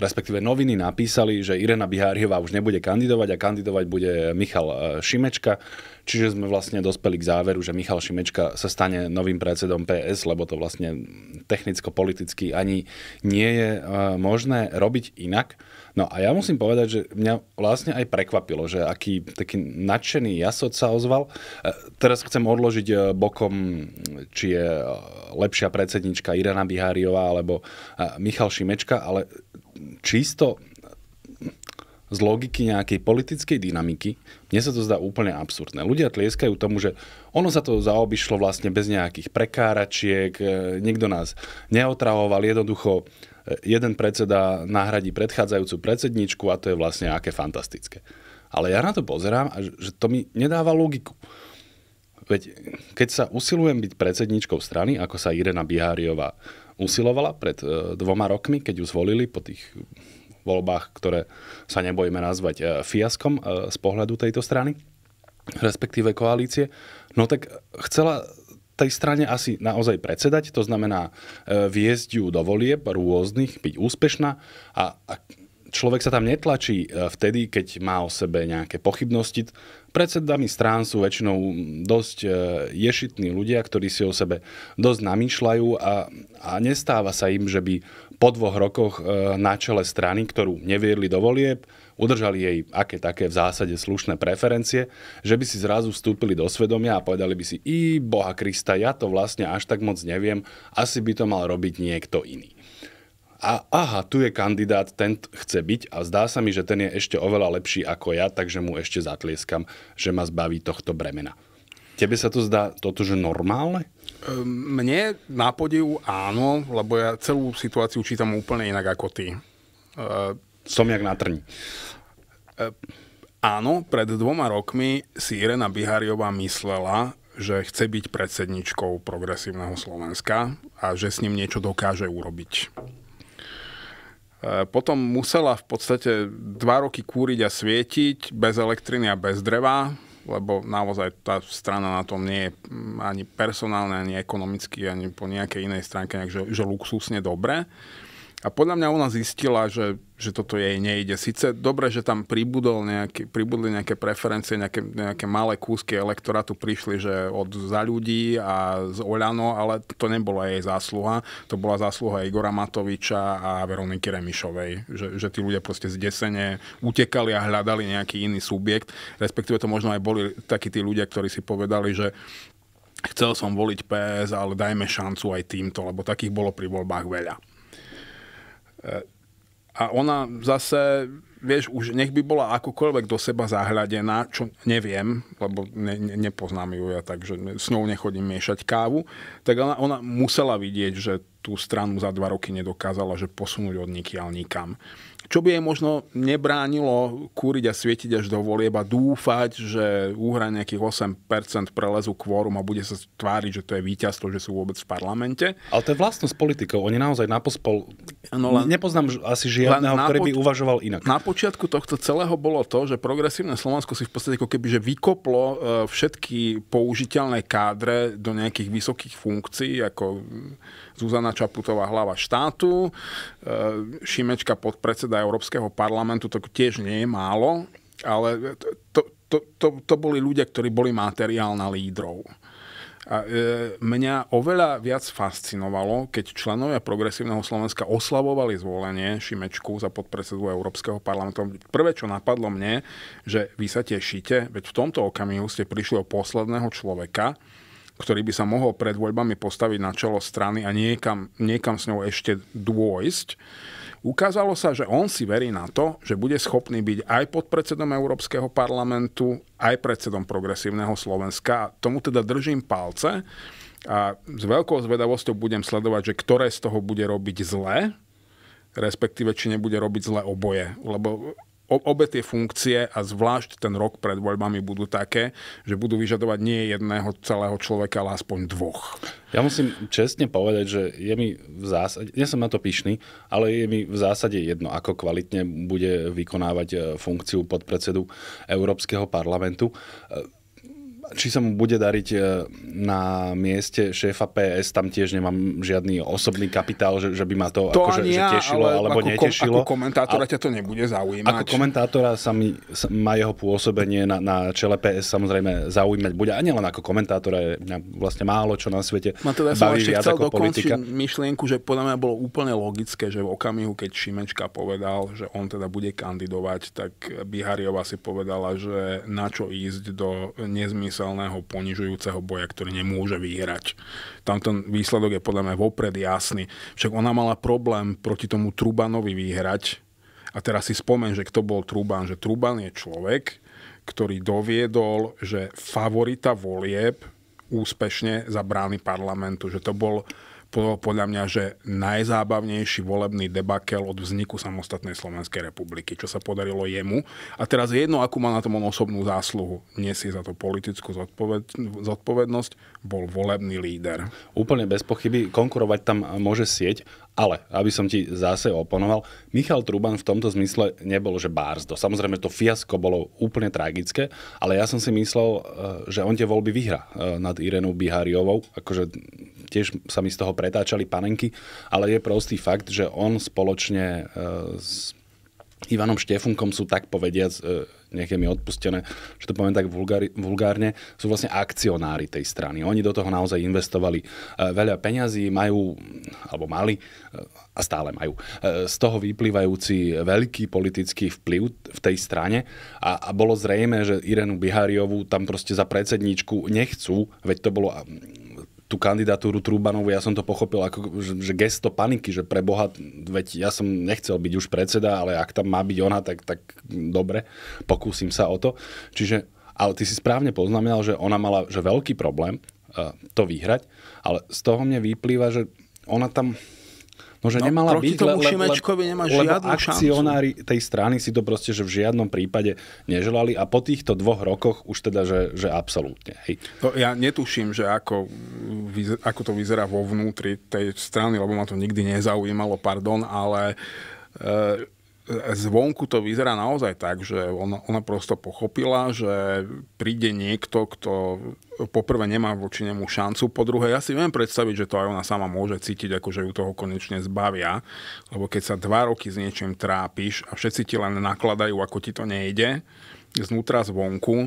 respektíve noviny napísali, že Irena Biháriová už nebude kandidovať a kandidovať bude Michal Šimečka. Čiže sme vlastne dospeli k záveru, že Michal Šimečka sa stane novým predsedom PS, lebo to vlastne technicko-politicky ani nie je možné robiť inak. No a ja musím povedať, že mňa vlastne aj prekvapilo, že aký taký nadšený jasot sa ozval. E, teraz chcem odložiť e, bokom, či je e, lepšia predsednička Irena Biháriová alebo Michal Šimečka, ale čisto z logiky nejakej politickej dynamiky, mne sa to zdá úplne absurdné. Ľudia tlieskajú tomu, že ono sa to zaobišlo vlastne bez nejakých prekáračiek, nikto nás neotravoval, jednoducho jeden predseda nahradí predchádzajúcu predsedničku a to je vlastne aké fantastické. Ale ja na to pozerám a že to mi nedáva logiku. Veď keď sa usilujem byť predsedničkou strany, ako sa Irena Biháriová usilovala pred e, dvoma rokmi, keď ju zvolili po tých voľbách, ktoré sa nebojíme nazvať e, fiaskom e, z pohľadu tejto strany, respektíve koalície, no tak chcela tej strane asi naozaj predsedať, to znamená e, viesť ju do volieb rôznych, byť úspešná a, a človek sa tam netlačí e, vtedy, keď má o sebe nejaké pochybnosti. Predsedami strán sú väčšinou dosť e, ješitní ľudia, ktorí si o sebe dosť namýšľajú a, a nestáva sa im, že by po dvoch rokoch na čele strany, ktorú neviedli do volieb, udržali jej aké také v zásade slušné preferencie, že by si zrazu vstúpili do svedomia a povedali by si, i boha Krista, ja to vlastne až tak moc neviem, asi by to mal robiť niekto iný. A aha, tu je kandidát, ten chce byť a zdá sa mi, že ten je ešte oveľa lepší ako ja, takže mu ešte zatlieskam, že ma zbaví tohto bremena. Tebe sa to zdá toto, že normálne? Ehm, mne na podivu áno, lebo ja celú situáciu čítam úplne inak ako ty. Ehm, som jak na trni. E, áno, pred dvoma rokmi si Irena Bihariová myslela, že chce byť predsedničkou progresívneho Slovenska a že s ním niečo dokáže urobiť. E, potom musela v podstate dva roky kúriť a svietiť bez elektriny a bez dreva, lebo naozaj tá strana na tom nie je ani personálne, ani ekonomicky, ani po nejakej inej stránke, nejak, že, že luxusne dobre. A podľa mňa ona zistila, že že toto jej nejde. Sice dobre, že tam pribudol nejaký, pribudli nejaké preferencie, nejaké, nejaké malé kúsky elektorátu prišli, že od za ľudí a z Oľano, ale to nebola jej zásluha. To bola zásluha Igora Matoviča a Veroniky Remišovej. Že, že tí ľudia proste zdesene utekali a hľadali nejaký iný subjekt. Respektíve to možno aj boli takí tí ľudia, ktorí si povedali, že chcel som voliť PS, ale dajme šancu aj týmto, lebo takých bolo pri voľbách veľa e, a ona zase, vieš, už nech by bola akokoľvek do seba zahľadená, čo neviem, lebo ne, ne, nepoznám ju ja, takže s ňou nechodím miešať kávu, tak ona, ona musela vidieť, že tú stranu za dva roky nedokázala, že posunúť od nikiaľ nikam. Čo by jej možno nebránilo kúriť a svietiť až do volieba, dúfať, že úhra nejakých 8% prelezu kvórum a bude sa tváriť, že to je víťazstvo, že sú vôbec v parlamente. Ale to je vlastnosť politikov. Oni naozaj na pospol... len, Nepoznám asi žiadneho, ktorý by uvažoval inak. Na počiatku tohto celého bolo to, že progresívne Slovensko si v podstate ako keby že vykoplo e, všetky použiteľné kádre do nejakých vysokých funkcií, ako Zuzana Čaputová hlava štátu, e, Šimečka podpredseda Európskeho parlamentu, to tiež nie je málo, ale to, to, to, to boli ľudia, ktorí boli materiálna lídrov. A e, mňa oveľa viac fascinovalo, keď členovia Progresívneho Slovenska oslavovali zvolenie Šimečku za podpredsedu Európskeho parlamentu. Prvé, čo napadlo mne, že vy sa tešíte, veď v tomto okamihu ste prišli o posledného človeka, ktorý by sa mohol pred voľbami postaviť na čelo strany a niekam, niekam s ňou ešte dôjsť. Ukázalo sa, že on si verí na to, že bude schopný byť aj podpredsedom Európskeho parlamentu, aj predsedom progresívneho Slovenska. Tomu teda držím palce a s veľkou zvedavosťou budem sledovať, že ktoré z toho bude robiť zle, respektíve či nebude robiť zle oboje. Lebo obe tie funkcie a zvlášť ten rok pred voľbami budú také, že budú vyžadovať nie jedného celého človeka, ale aspoň dvoch. Ja musím čestne povedať, že je mi v zásade, nie som na to pyšný, ale je mi v zásade jedno, ako kvalitne bude vykonávať e, funkciu podpredsedu Európskeho parlamentu e, či sa mu bude dariť e, na mieste šéfa PS, tam tiež nemám žiadny osobný kapitál, že, že by ma to, to akože, že tešilo ale alebo ako netešilo. ako komentátora a, ťa to nebude zaujímať. Ako komentátora sa mi sa, má jeho pôsobenie na, na čele PS samozrejme zaujímať bude. A nielen ako komentátora, je mňa vlastne málo čo na svete Ma teda ja ešte chcel ako politika. myšlienku, že podľa mňa bolo úplne logické, že v okamihu, keď Šimečka povedal, že on teda bude kandidovať, tak Bihariova si povedala, že na čo ísť do nezmyslu nezmyselného, ponižujúceho boja, ktorý nemôže vyhrať. Tam ten výsledok je podľa mňa vopred jasný. Však ona mala problém proti tomu Trubanovi vyhrať. A teraz si spomen, že kto bol Truban. Že Truban je človek, ktorý doviedol, že favorita volieb úspešne za brány parlamentu. Že to bol podľa mňa, že najzábavnejší volebný debakel od vzniku samostatnej Slovenskej republiky, čo sa podarilo jemu. A teraz je jedno, akú má na tom on osobnú zásluhu. Nesie za to politickú zodpoved- zodpovednosť, bol volebný líder. Úplne bez pochyby, konkurovať tam môže sieť, ale aby som ti zase oponoval, Michal Truban v tomto zmysle nebol, že bárzdo. Samozrejme, to fiasko bolo úplne tragické, ale ja som si myslel, eh, že on tie voľby vyhra eh, nad Irenou Bihariovou. Akože tiež sa mi z toho pretáčali panenky, ale je prostý fakt, že on spoločne e, s Ivanom Štefunkom sú tak povediac, e, nech je mi odpustené, že to poviem tak vulgári, vulgárne, sú vlastne akcionári tej strany. Oni do toho naozaj investovali e, veľa peňazí, majú, alebo mali, a stále majú, z toho vyplývajúci veľký politický vplyv v tej strane a, a bolo zrejme, že Irenu Bihariovú tam proste za predsedničku nechcú, veď to bolo tú kandidatúru Trúbanovú, ja som to pochopil ako že, že gesto paniky, že pre Boha, veď ja som nechcel byť už predseda, ale ak tam má byť ona, tak, tak dobre, pokúsim sa o to. Čiže, ale ty si správne poznamenal, že ona mala že veľký problém uh, to vyhrať, ale z toho mne vyplýva, že ona tam No, že no, nemala proti byť, tomu le, Šimečkovi le, žiadnu šancu. akcionári tej strany si to proste, že v žiadnom prípade neželali a po týchto dvoch rokoch už teda, že, že absolútne. Hej. To no, ja netuším, že ako, ako to vyzerá vo vnútri tej strany, lebo ma to nikdy nezaujímalo, pardon, ale e, zvonku to vyzerá naozaj tak, že ona, ona prosto pochopila, že príde niekto, kto poprvé nemá voči nemu šancu, po druhé ja si viem predstaviť, že to aj ona sama môže cítiť, ako že ju toho konečne zbavia, lebo keď sa dva roky s niečím trápiš a všetci ti len nakladajú, ako ti to nejde, znútra, zvonku,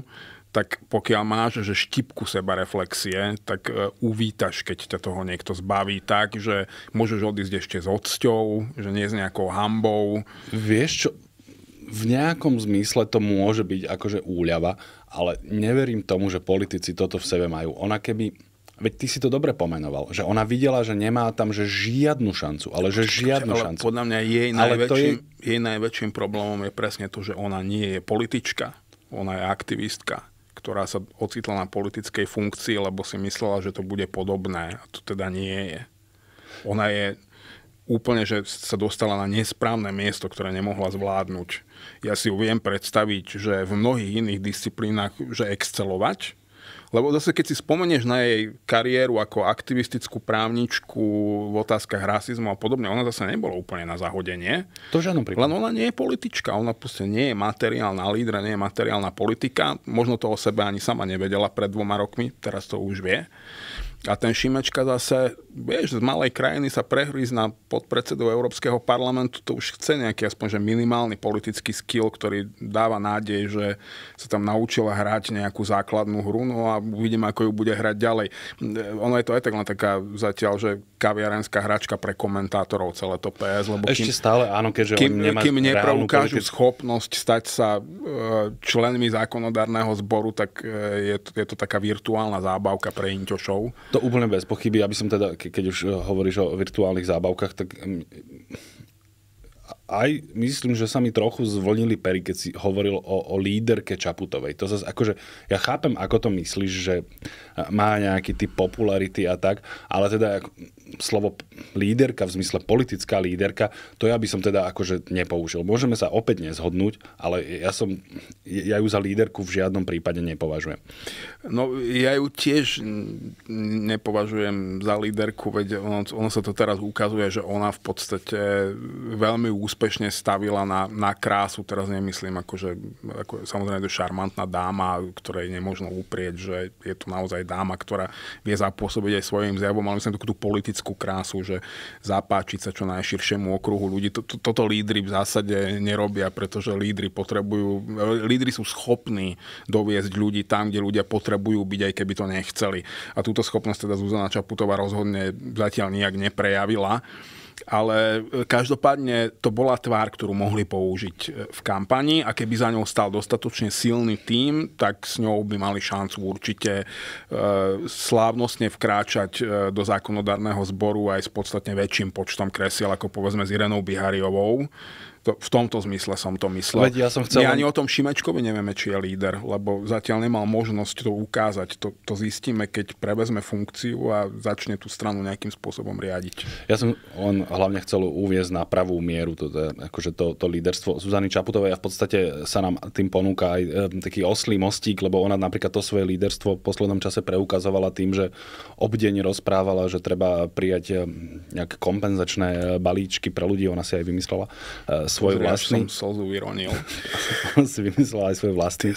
tak pokiaľ máš že štipku seba reflexie, tak e, uvítaš, keď ťa toho niekto zbaví tak, že môžeš odísť ešte s odsťou, že nie s nejakou hambou. Vieš čo, v nejakom zmysle to môže byť akože úľava, ale neverím tomu, že politici toto v sebe majú. Ona keby, Veď ty si to dobre pomenoval, že ona videla, že nemá tam že žiadnu šancu, ale že žiadnu ale šancu. Podľa mňa jej najväčším, je... jej najväčším problémom je presne to, že ona nie je politička, ona je aktivistka ktorá sa ocitla na politickej funkcii, lebo si myslela, že to bude podobné. A to teda nie je. Ona je úplne, že sa dostala na nesprávne miesto, ktoré nemohla zvládnuť. Ja si ju viem predstaviť, že v mnohých iných disciplínach, že excelovať, lebo zase, keď si spomenieš na jej kariéru ako aktivistickú právničku v otázkach rasizmu a podobne, ona zase nebola úplne na zahodenie. To žiadnom prípade. Len ona nie je politička, ona proste nie je materiálna lídra, nie je materiálna politika. Možno to o sebe ani sama nevedela pred dvoma rokmi, teraz to už vie. A ten Šimečka zase, vieš, z malej krajiny sa prehrísť na podpredsedu Európskeho parlamentu, to už chce nejaký aspoň že minimálny politický skill, ktorý dáva nádej, že sa tam naučila hrať nejakú základnú hru, no a uvidíme, ako ju bude hrať ďalej. Ono je to aj tak len taká zatiaľ, že kaviarenská hračka pre komentátorov celé to PS, lebo Ešte kým, stále áno, keďže kým, nemá kým nepreukážu politi- schopnosť stať sa e, členmi zákonodárneho zboru, tak e, je to, je to taká virtuálna zábavka pre inťošov. To úplne bez pochyby. aby som teda, keď už eh, hovoríš o virtuálnych zábavkách, tak aj myslím, že sa mi trochu zvlnili pery, keď si hovoril o, o líderke Čaputovej. To zase akože, ja chápem, ako to myslíš, že eh, má nejaký typ popularity a tak, ale teda slovo líderka v zmysle politická líderka, to ja by som teda akože nepoužil. Môžeme sa opäť nezhodnúť, ale ja som, ja ju za líderku v žiadnom prípade nepovažujem. No ja ju tiež nepovažujem za líderku, veď ono, ono sa to teraz ukazuje, že ona v podstate veľmi úspešne stavila na, na krásu, teraz nemyslím akože, ako, samozrejme to šarmantná dáma, ktorej nemôžno uprieť, že je to naozaj dáma, ktorá vie zapôsobiť aj svojim zjavom, ale myslím takú tú politickú estetickú krásu, že zapáčiť sa čo najširšiemu okruhu ľudí. Toto lídry v zásade nerobia, pretože lídry potrebujú, lídry sú schopní doviesť ľudí tam, kde ľudia potrebujú byť, aj keby to nechceli. A túto schopnosť teda Zuzana Čaputová rozhodne zatiaľ nejak neprejavila ale e, každopádne to bola tvár, ktorú mohli použiť e, v kampani a keby za ňou stal dostatočne silný tím, tak s ňou by mali šancu určite e, slávnostne vkráčať do zákonodárneho zboru aj s podstatne väčším počtom kresiel, ako povedzme s Irenou Bihariovou, to, v tomto zmysle som to myslel. Veď ja som chcel... My ani o tom Šimečkovi nevieme, či je líder, lebo zatiaľ nemal možnosť to ukázať. To, to zistíme, keď prevezme funkciu a začne tú stranu nejakým spôsobom riadiť. Ja som len hlavne chcel uviezť na pravú mieru to, to, akože to, to líderstvo Zuzany Čaputovej a v podstate sa nám tým ponúka aj e, taký oslý mostík, lebo ona napríklad to svoje líderstvo v poslednom čase preukazovala tým, že obdeň rozprávala, že treba prijať e, nejaké kompenzačné balíčky pre ľudí, ona si aj vymyslela e, svoj Zria, vlastný... Som slzu vyronil. si vymyslel aj svoj vlastný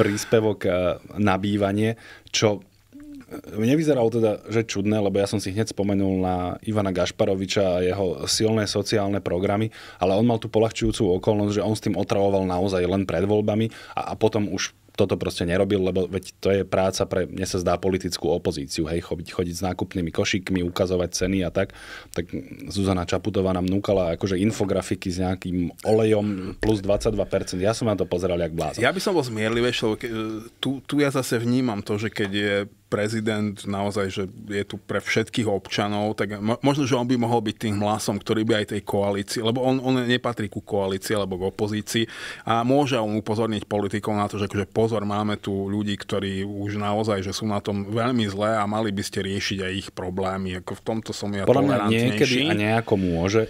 príspevok a eh, nabývanie, čo eh, mne vyzeralo teda, že čudné, lebo ja som si hneď spomenul na Ivana Gašparoviča a jeho silné sociálne programy, ale on mal tú polahčujúcu okolnosť, že on s tým otravoval naozaj len pred voľbami a, a potom už toto proste nerobil, lebo veď to je práca pre, mne sa zdá, politickú opozíciu, hej, chodiť, chodiť s nákupnými košíkmi, ukazovať ceny a tak. Tak Zuzana Čaputová nám núkala akože infografiky s nejakým olejom plus 22%. Ja som na to pozeral jak blázon. Ja by som bol zmierlivý, lebo tu, tu ja zase vnímam to, že keď je prezident naozaj, že je tu pre všetkých občanov, tak možno, že on by mohol byť tým hlasom, ktorý by aj tej koalícii, lebo on, on nepatrí ku koalícii alebo k opozícii a môže on upozorniť politikov na to, že akože pozor, máme tu ľudí, ktorí už naozaj, že sú na tom veľmi zlé a mali by ste riešiť aj ich problémy. Ako v tomto som ja Podľa mňa niekedy a nejako môže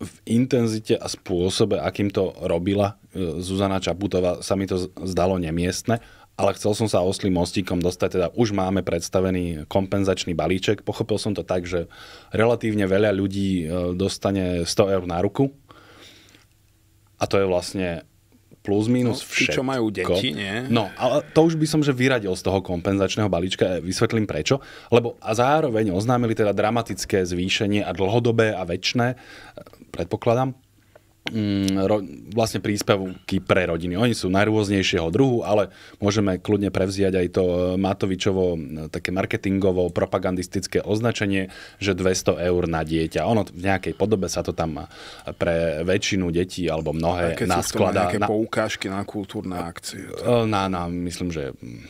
v intenzite a spôsobe, akým to robila e, Zuzana Čaputová, sa mi to zdalo nemiestne ale chcel som sa oslým mostíkom dostať, teda už máme predstavený kompenzačný balíček. Pochopil som to tak, že relatívne veľa ľudí e, dostane 100 eur na ruku a to je vlastne plus minus no, všetko. Tí, čo majú deti, nie? No, ale to už by som že vyradil z toho kompenzačného balíčka, a e, vysvetlím prečo, lebo a zároveň oznámili teda dramatické zvýšenie a dlhodobé a väčšné, e, predpokladám, Mm, vlastne príspevky pre rodiny. Oni sú najrôznejšieho druhu, ale môžeme kľudne prevziať aj to e, Matovičovo e, také marketingovo propagandistické označenie, že 200 eur na dieťa. Ono v nejakej podobe sa to tam e, pre väčšinu detí alebo mnohé naskladá. Nejaké na... poukážky na kultúrne akcie. Na, na, myslím, že mm,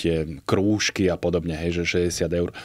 tie krúžky a podobne, hej, že 60 eur e,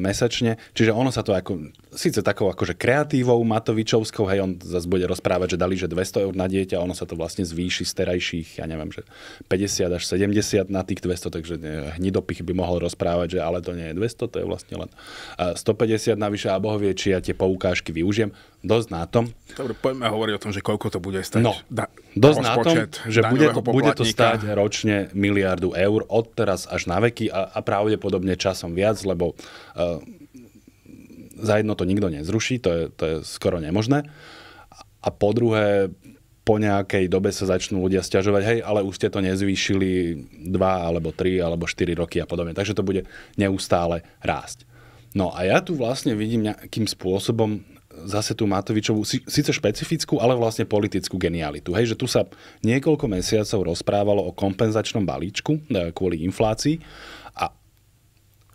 mesačne. Čiže ono sa to ako síce takou akože kreatívou Matovičovskou, hej, on zase bude rozprávať, že dali, že 200 eur na dieťa, ono sa to vlastne zvýši z terajších, ja neviem, že 50 až 70 na tých 200, takže e, hnidopich by mohol rozprávať, že ale to nie je 200, to je vlastne len 150 e, navyše a bohovie, či ja tie poukážky využijem. Dosť na tom. Dobre, poďme hovoriť o tom, že koľko to bude stať. No, da, dosť na tom, že bude to, bude to stať ročne miliardu eur od teraz až na veky a, a pravdepodobne časom viac, lebo uh, za jedno to nikto nezruší, to je, to je skoro nemožné. A po druhé, po nejakej dobe sa začnú ľudia stiažovať, hej, ale už ste to nezvýšili dva alebo tri, alebo 4 roky a podobne. Takže to bude neustále rásť. No a ja tu vlastne vidím nejakým spôsobom zase tú Matovičovú, síce špecifickú, ale vlastne politickú genialitu. Hej, že tu sa niekoľko mesiacov rozprávalo o kompenzačnom balíčku e, kvôli inflácii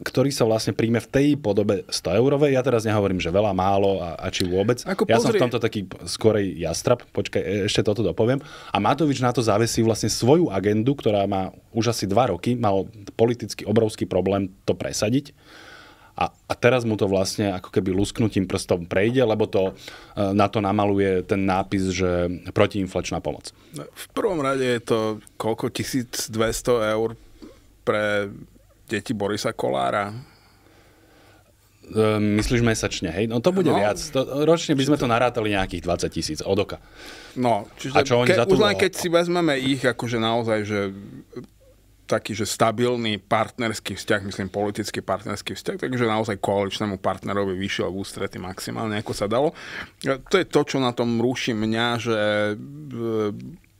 ktorý sa vlastne príjme v tej podobe 100 eurovej. Ja teraz nehovorím, že veľa, málo a, a či vôbec. Ako pozrie... ja som v tomto taký skorej jastrap, počkaj, e, ešte toto dopoviem. A Matovič na to závesí vlastne svoju agendu, ktorá má už asi dva roky, mal politicky obrovský problém to presadiť. A, a teraz mu to vlastne ako keby lusknutím prstom prejde, lebo to e, na to namaluje ten nápis, že protiinflačná pomoc. No, v prvom rade je to koľko 1200 eur pre deti Borisa Kolára? E, myslíš mesačne, hej? No to bude no, viac. To, ročne by sme to narátali nejakých 20 tisíc od oka. No, čiže A čo oni ke, za to... len keď si vezmeme ich akože naozaj, že e, taký, že stabilný partnerský vzťah, myslím politický partnerský vzťah, takže naozaj koaličnému partnerovi vyšiel v ústrety maximálne, ako sa dalo. E, to je to, čo na tom ruší mňa, že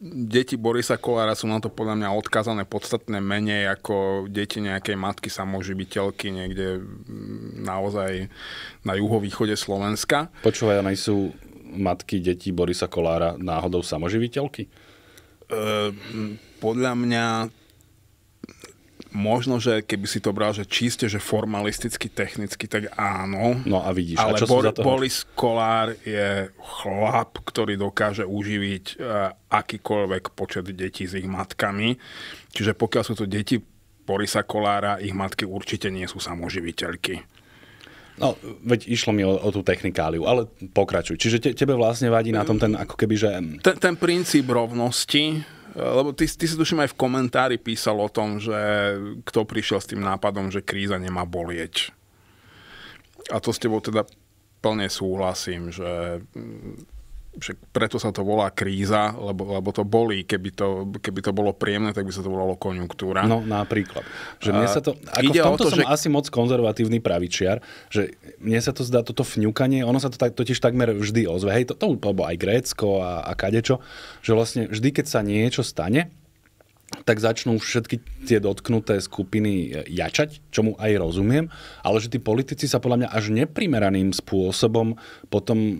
deti Borisa Kolára sú na to podľa mňa odkazané podstatne menej ako deti nejakej matky samoživiteľky niekde naozaj na juhovýchode Slovenska. Počúvaj, a sú matky detí Borisa Kolára náhodou samoživiteľky? E, podľa mňa možno, že keby si to bral, že čiste, že formalisticky, technicky, tak áno. No a vidíš. Ale a čo Bor- Boris Kolár je chlap, ktorý dokáže uživiť e, akýkoľvek počet detí s ich matkami. Čiže pokiaľ sú to deti Borisa Kolára, ich matky určite nie sú samoživiteľky. No, veď išlo mi o, o tú technikáliu, ale pokračuj. Čiže te, tebe vlastne vadí na tom ten ako keby, že... Ten, ten princíp rovnosti, lebo ty, ty si tuším aj v komentári písal o tom, že kto prišiel s tým nápadom, že kríza nemá bolieť. A to s tebou teda plne súhlasím, že však preto sa to volá kríza, lebo, lebo to bolí. Keby to, keby to bolo príjemné, tak by sa to volalo konjunktúra. No napríklad. Že mne sa to, ako ide v tomto o to, som že... asi moc konzervatívny pravičiar, že mne sa to zdá toto fňukanie, ono sa to tak, totiž takmer vždy ozve. Hej, to, to, to bolo aj Grécko a, a kadečo, že vlastne vždy, keď sa niečo stane, tak začnú všetky tie dotknuté skupiny e, jačať, čomu aj rozumiem, ale že tí politici sa podľa mňa až neprimeraným spôsobom potom e,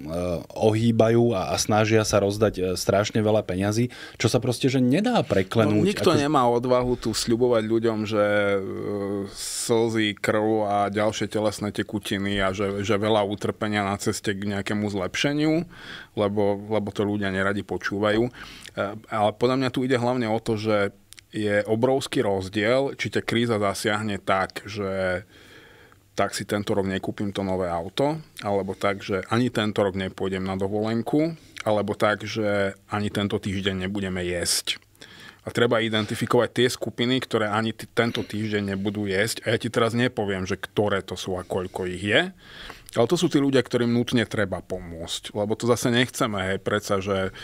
ohýbajú a, a snažia sa rozdať e, strašne veľa peňazí, čo sa proste že nedá preklenúť. No, nikto ako... nemá odvahu tu sľubovať ľuďom, že slzy, krv a ďalšie telesné tekutiny a že, že veľa utrpenia na ceste k nejakému zlepšeniu, lebo, lebo to ľudia neradi počúvajú. Ale podľa mňa tu ide hlavne o to, že je obrovský rozdiel, či ťa kríza zasiahne tak, že tak si tento rok nekúpim to nové auto, alebo tak, že ani tento rok nepôjdem na dovolenku, alebo tak, že ani tento týždeň nebudeme jesť. A treba identifikovať tie skupiny, ktoré ani t- tento týždeň nebudú jesť. A ja ti teraz nepoviem, že ktoré to sú a koľko ich je. Ale to sú tí ľudia, ktorým nutne treba pomôcť. Lebo to zase nechceme, hej, predsa, že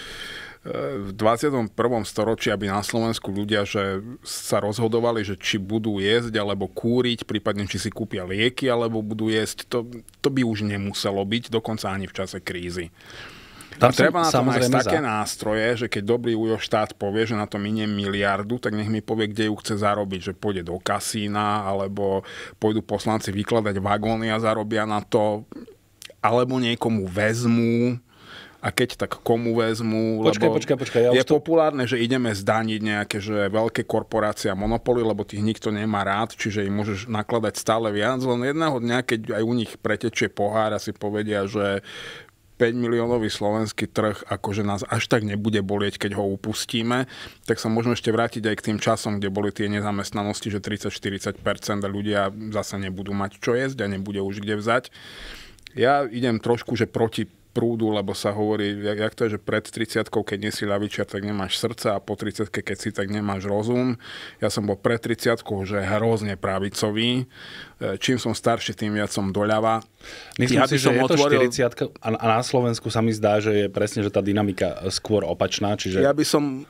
v 21. storočí, aby na Slovensku ľudia že sa rozhodovali, že či budú jesť alebo kúriť, prípadne či si kúpia lieky alebo budú jesť, to, to by už nemuselo byť, dokonca ani v čase krízy. Tam a treba na to nájsť také za. nástroje, že keď dobrý ujo štát povie, že na to minie miliardu, tak nech mi povie, kde ju chce zarobiť, že pôjde do kasína, alebo pôjdu poslanci vykladať vagóny a zarobia na to, alebo niekomu vezmú, a keď tak komu vezmu, počkaj, lebo počkaj, počkaj, ja je to... populárne, že ideme zdaniť nejaké že veľké korporácie a monopoly, lebo tých nikto nemá rád, čiže im môžeš nakladať stále viac, len jedného dňa, keď aj u nich pretečie pohár a si povedia, že 5 miliónový slovenský trh akože nás až tak nebude bolieť, keď ho upustíme, tak sa môžeme ešte vrátiť aj k tým časom, kde boli tie nezamestnanosti, že 30-40% ľudia zase nebudú mať čo jesť a nebude už kde vzať. Ja idem trošku, že proti prúdu, lebo sa hovorí, jak, jak to je, že pred 30 keď nie si ľavičiar, tak nemáš srdce a po 30 keď si, tak nemáš rozum. Ja som bol pred 30 že hrozne pravicový. E, čím som starší, tým viac som doľava. Myslím ja si, som že otvoril... je to 40 a na Slovensku sa mi zdá, že je presne že tá dynamika skôr opačná. Čiže... Ja by som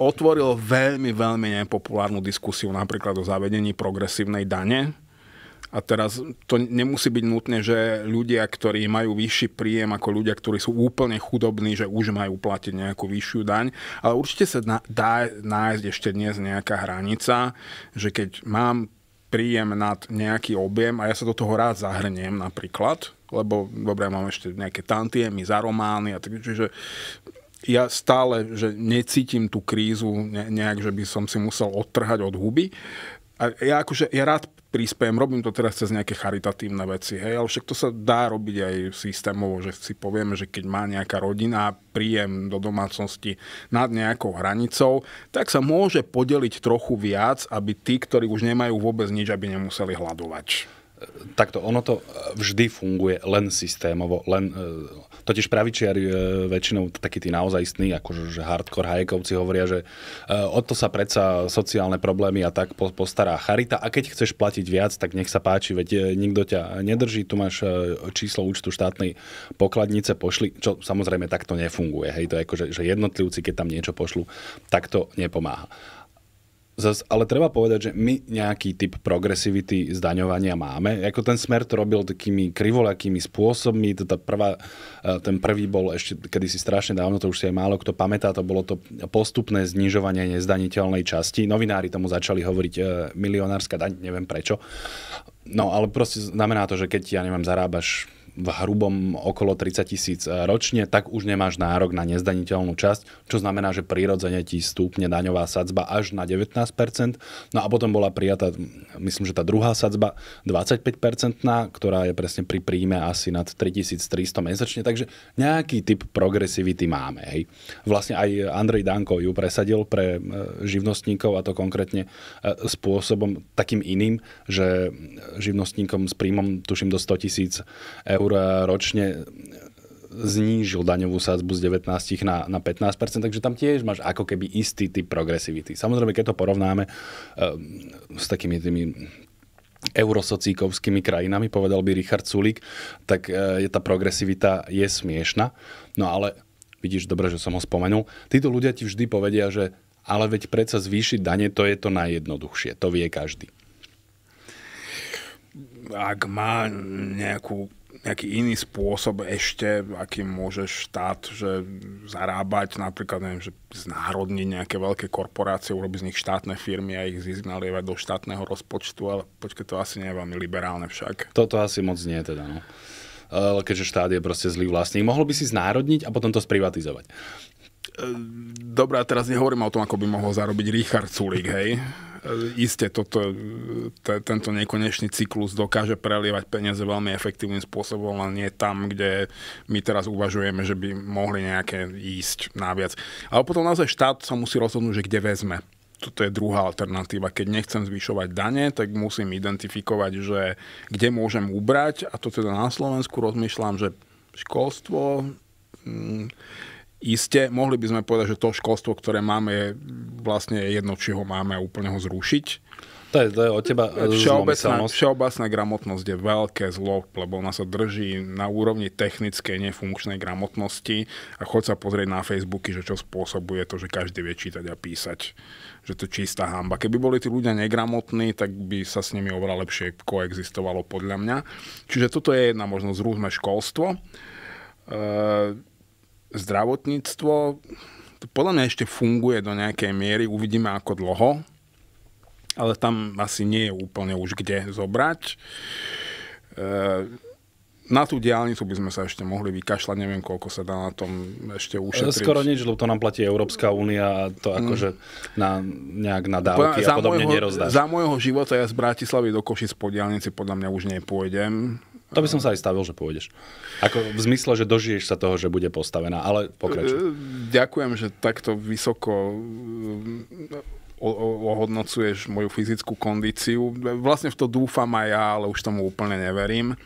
otvoril veľmi, veľmi nepopulárnu diskusiu napríklad o zavedení progresívnej dane a teraz to nemusí byť nutné, že ľudia, ktorí majú vyšší príjem ako ľudia, ktorí sú úplne chudobní, že už majú platiť nejakú vyššiu daň, ale určite sa dá nájsť ešte dnes nejaká hranica, že keď mám príjem nad nejaký objem a ja sa do toho rád zahrniem napríklad, lebo dobre, mám ešte nejaké tantiemy za romány a tak, čiže ja stále, že necítim tú krízu nejak, že by som si musel odtrhať od huby. A ja akože, ja rád prispiem, robím to teraz cez nejaké charitatívne veci, hej, ale však to sa dá robiť aj systémovo, že si povieme, že keď má nejaká rodina príjem do domácnosti nad nejakou hranicou, tak sa môže podeliť trochu viac, aby tí, ktorí už nemajú vôbec nič, aby nemuseli hľadovať takto, ono to vždy funguje len systémovo, len e, Totiž pravičiari e, väčšinou takí tí naozajstní, akože že hardcore hajekovci hovoria, že e, o to sa predsa sociálne problémy a tak postará charita a keď chceš platiť viac, tak nech sa páči, veď e, nikto ťa nedrží, tu máš číslo účtu štátnej pokladnice, pošli, čo samozrejme takto nefunguje, hej, to je ako, že, že jednotlivci, keď tam niečo pošlu, tak to nepomáha. Zas, ale treba povedať, že my nejaký typ progresivity zdaňovania máme. Ako ten smer to robil takými krivolakými spôsobmi. Teda prvá, e, ten prvý bol ešte kedysi strašne dávno, to už si aj málo kto pamätá, to bolo to postupné znižovanie nezdaniteľnej časti. Novinári tomu začali hovoriť e, milionárska daň, neviem prečo. No ale proste znamená to, že keď, ja neviem, zarábaš v hrubom okolo 30 tisíc e, ročne, tak už nemáš nárok na nezdaniteľnú časť, čo znamená, že prirodzene ti stúpne daňová sadzba až na 19%. No a potom bola prijatá, myslím, že tá druhá sadzba 25%, ktorá je presne pri príjme asi nad 3300 mesačne, takže nejaký typ progresivity máme. Hej. Vlastne aj Andrej Danko ju presadil pre e, živnostníkov a to konkrétne e, spôsobom takým iným, že živnostníkom s príjmom tuším do 100 tisíc eur Merkur ročne znížil daňovú sadzbu z 19 na, na 15%, takže tam tiež máš ako keby istý typ progresivity. Samozrejme, keď to porovnáme eh, s takými tými eurosocíkovskými krajinami, povedal by Richard Sulik, tak eh, je tá progresivita je smiešna. No ale vidíš, dobre, že som ho spomenul. Títo ľudia ti vždy povedia, že ale veď predsa zvýšiť dane, to je to najjednoduchšie. To vie každý. Ak má nejakú nejaký iný spôsob ešte, akým môže štát že zarábať, napríklad neviem, že znárodní nejaké veľké korporácie, urobiť z nich štátne firmy a ich zisk nalievať do štátneho rozpočtu, ale počkaj, to asi nie je veľmi liberálne však. Toto asi moc nie teda, no. Keďže štát je proste zlý vlastník. Mohol by si znárodniť a potom to sprivatizovať. Ehm, dobre, a teraz nehovorím o tom, ako by mohol zarobiť Richard Sulik, hej? Isté, toto, t- tento nekonečný cyklus dokáže prelievať peniaze veľmi efektívnym spôsobom, ale nie tam, kde my teraz uvažujeme, že by mohli nejaké ísť naviac. Ale potom naozaj štát sa musí rozhodnúť, že kde vezme toto je druhá alternatíva. Keď nechcem zvyšovať dane, tak musím identifikovať, že kde môžem ubrať. A to teda na Slovensku rozmýšľam, že školstvo, mm, Iste, mohli by sme povedať, že to školstvo, ktoré máme, je vlastne jedno, či ho máme úplne ho zrušiť. To je, to je o teba všeobecná, všeobecná gramotnosť je veľké zlo, lebo ona sa drží na úrovni technickej, nefunkčnej gramotnosti a chod sa pozrieť na Facebooky, že čo spôsobuje to, že každý vie čítať a písať. Že to je čistá hamba. Keby boli tí ľudia negramotní, tak by sa s nimi oveľa lepšie koexistovalo podľa mňa. Čiže toto je jedna možnosť, zrúhme školstvo. Uh, zdravotníctvo, to podľa mňa ešte funguje do nejakej miery, uvidíme ako dlho, ale tam asi nie je úplne už kde zobrať. E, na tú diálnicu by sme sa ešte mohli vykašľať, neviem, koľko sa dá na tom ešte e, ušetriť. Skoro nič, lebo to nám platí Európska únia a to mm. akože na, nejak na dávky za a podobne môjho, nerozdáš. Za môjho života ja z Bratislavy do Košic po diálnici podľa mňa už nepôjdem to by som sa aj stavil, že pôjdeš. Ako v zmysle, že dožiješ sa toho, že bude postavená, ale pokračuj. E, ďakujem, že takto vysoko e, ohodnocuješ moju fyzickú kondíciu. Vlastne v to dúfam aj ja, ale už tomu úplne neverím.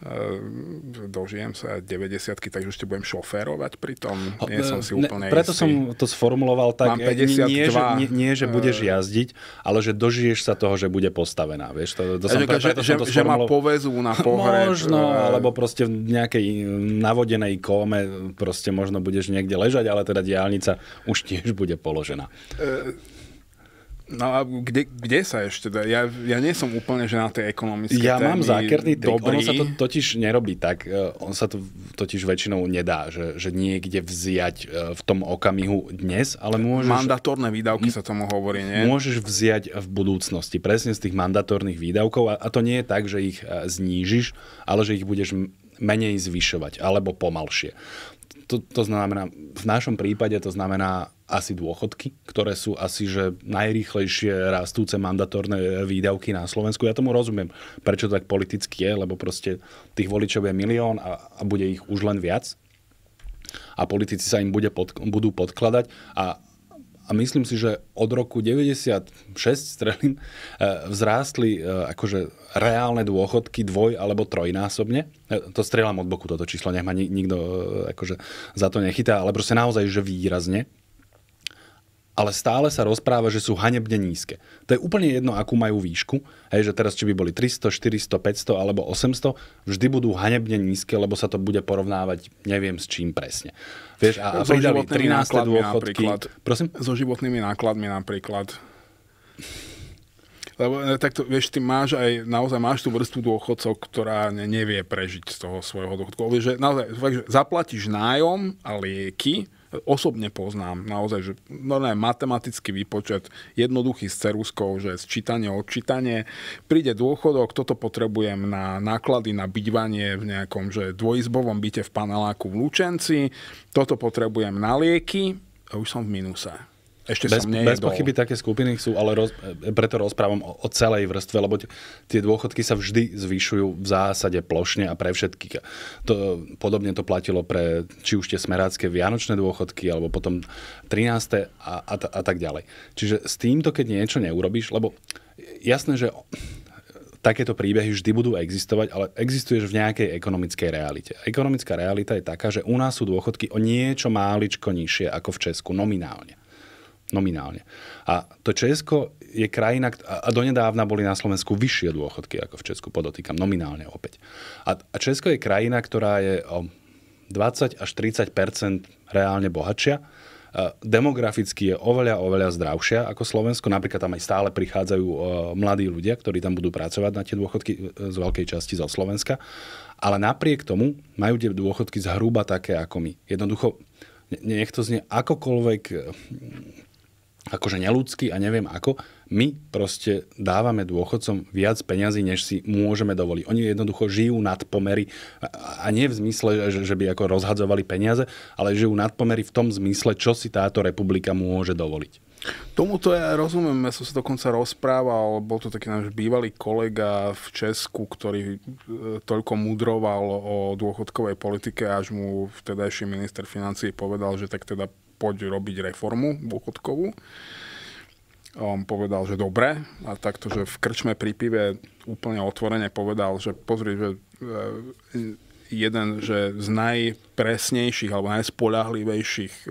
Ehm, dožijem sa 90 takže ešte budem šoférovať pri tom. Nie som si úplne ne, Preto istý. som to sformuloval tak, Mám 52, e, nie, že, nie, nie, že budeš ehm. jazdiť, ale že dožiješ sa toho, že bude postavená. Vieš? To, to som, že, že, som to že ma povezú na pohreb. Možno, eh. alebo proste v nejakej mm, navodenej kóme proste možno budeš niekde ležať, ale teda diálnica už tiež bude položená. E, No a kde, kde sa ešte dá? Ja, ja nie som úplne, že na tej ekonomické Ja mám zákerný trik. Dobrý. Ono sa to totiž nerobí tak. E, on sa to totiž väčšinou nedá, že, že niekde vziať e, v tom okamihu dnes, ale môžeš... Mandatórne výdavky sa tomu hovorí, nie? Môžeš vziať v budúcnosti. Presne z tých mandatórnych výdavkov. A, a to nie je tak, že ich e, znížiš, ale že ich budeš menej zvyšovať, alebo pomalšie. To, to znamená, v našom prípade to znamená asi dôchodky, ktoré sú asi že najrýchlejšie rastúce mandatórne výdavky na Slovensku. Ja tomu rozumiem, prečo to tak politicky je, lebo proste tých voličov je milión a, a bude ich už len viac a politici sa im bude pod, budú podkladať a, a myslím si, že od roku 96 strelím e, vzrástli e, akože reálne dôchodky dvoj alebo trojnásobne. E, to strelám od boku toto číslo, nech ma nikto akože za to nechytá, ale proste naozaj, že výrazne ale stále sa rozpráva, že sú hanebne nízke. To je úplne jedno, akú majú výšku, hej, že teraz či by boli 300, 400, 500 alebo 800, vždy budú hanebne nízke, lebo sa to bude porovnávať neviem s čím presne. Vieš, a, so pridali 13. dôchodky. Prosím? So životnými nákladmi napríklad. Lebo e, takto, vieš, ty máš aj, naozaj máš tú vrstu dôchodcov, ktorá ne, nevie prežiť z toho svojho dôchodku. Vieš, že naozaj, fakt, že zaplatíš nájom a lieky, osobne poznám naozaj, že no ne, matematický výpočet, jednoduchý s ceruskou, že sčítanie, odčítanie, príde dôchodok, toto potrebujem na náklady na bývanie v nejakom že dvojizbovom byte v paneláku v Lučenci, toto potrebujem na lieky a už som v minuse ešte bez, som bez pochyby také skupiny sú, ale roz, preto rozprávam o, o celej vrstve, lebo t- tie dôchodky sa vždy zvyšujú v zásade plošne a pre všetkých. To, podobne to platilo pre či už tie smerácké vianočné dôchodky, alebo potom 13. A, a, a tak ďalej. Čiže s týmto, keď niečo neurobíš, lebo jasné, že takéto príbehy vždy budú existovať, ale existuješ v nejakej ekonomickej realite. Ekonomická realita je taká, že u nás sú dôchodky o niečo máličko nižšie ako v Česku nominálne. Nominálne. A to Česko je krajina, a donedávna boli na Slovensku vyššie dôchodky ako v Česku, podotýkam, nominálne opäť. A Česko je krajina, ktorá je o 20 až 30 reálne bohatšia. Demograficky je oveľa, oveľa zdravšia ako Slovensko. Napríklad tam aj stále prichádzajú mladí ľudia, ktorí tam budú pracovať na tie dôchodky e, z veľkej časti zo Slovenska. Ale napriek tomu majú tie dôchodky zhruba také ako my. Jednoducho, nech to znie akokoľvek e, akože neludský a neviem ako, my proste dávame dôchodcom viac peňazí, než si môžeme dovoliť. Oni jednoducho žijú nad pomery a nie v zmysle, že, že by ako rozhadzovali peniaze, ale žijú nad pomery v tom zmysle, čo si táto republika môže dovoliť. Tomuto ja rozumiem, ja som sa dokonca rozprával, bol to taký náš bývalý kolega v Česku, ktorý e, toľko mudroval o dôchodkovej politike, až mu vtedajší minister financí povedal, že tak teda poď robiť reformu dôchodkovú. On povedal, že dobre a takto, že v krčme pri pive úplne otvorene povedal, že pozri, že e, jeden že z najpresnejších alebo najspoľahlivejších e,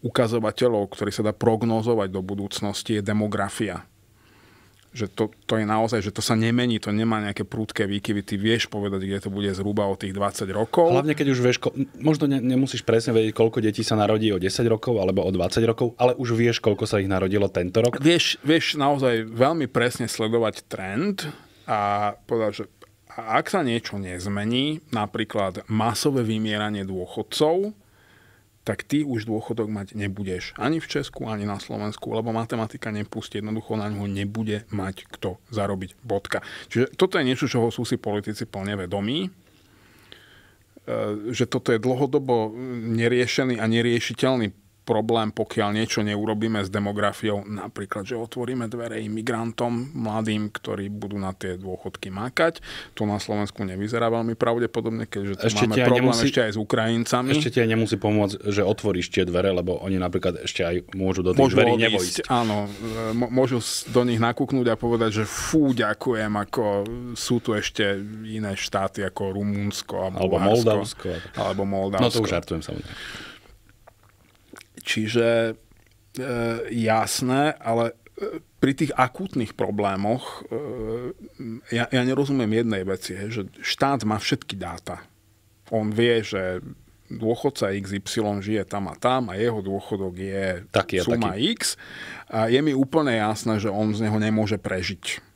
ukazovateľov, ktorý sa dá prognozovať do budúcnosti, je demografia že to, to je naozaj, že to sa nemení, to nemá nejaké prúdke výkyvy, ty vieš povedať, kde to bude zhruba o tých 20 rokov. Hlavne keď už vieš, možno ne, nemusíš presne vedieť, koľko detí sa narodí o 10 rokov alebo o 20 rokov, ale už vieš, koľko sa ich narodilo tento rok. Vieš, vieš naozaj veľmi presne sledovať trend a povedať, že ak sa niečo nezmení, napríklad masové vymieranie dôchodcov, tak ty už dôchodok mať nebudeš ani v Česku, ani na Slovensku, lebo matematika nepustí, jednoducho na ňoho nebude mať kto zarobiť bodka. Čiže toto je niečo, čoho sú si politici plne vedomí, e, že toto je dlhodobo neriešený a neriešiteľný problém, pokiaľ niečo neurobíme s demografiou, napríklad, že otvoríme dvere imigrantom, mladým, ktorí budú na tie dôchodky mákať. To na Slovensku nevyzerá veľmi pravdepodobne, keďže tu ešte máme problém nemusí, ešte aj s Ukrajincami. Ešte ti aj nemusí pomôcť, že otvoríš tie dvere, lebo oni napríklad ešte aj môžu do tých môžu dverí nevojsť. Áno, e, môžu do nich nakúknúť a povedať, že fú, ďakujem, ako sú tu ešte iné štáty ako Rumunsko a Bulharsko, alebo Moldavsko. Alebo Moldavsko. No to už žartujem samozrejme. Čiže e, jasné, ale e, pri tých akútnych problémoch e, ja, ja nerozumiem jednej veci, he, že štát má všetky dáta. On vie, že dôchodca XY žije tam a tam a jeho dôchodok je taký a suma taký. X a je mi úplne jasné, že on z neho nemôže prežiť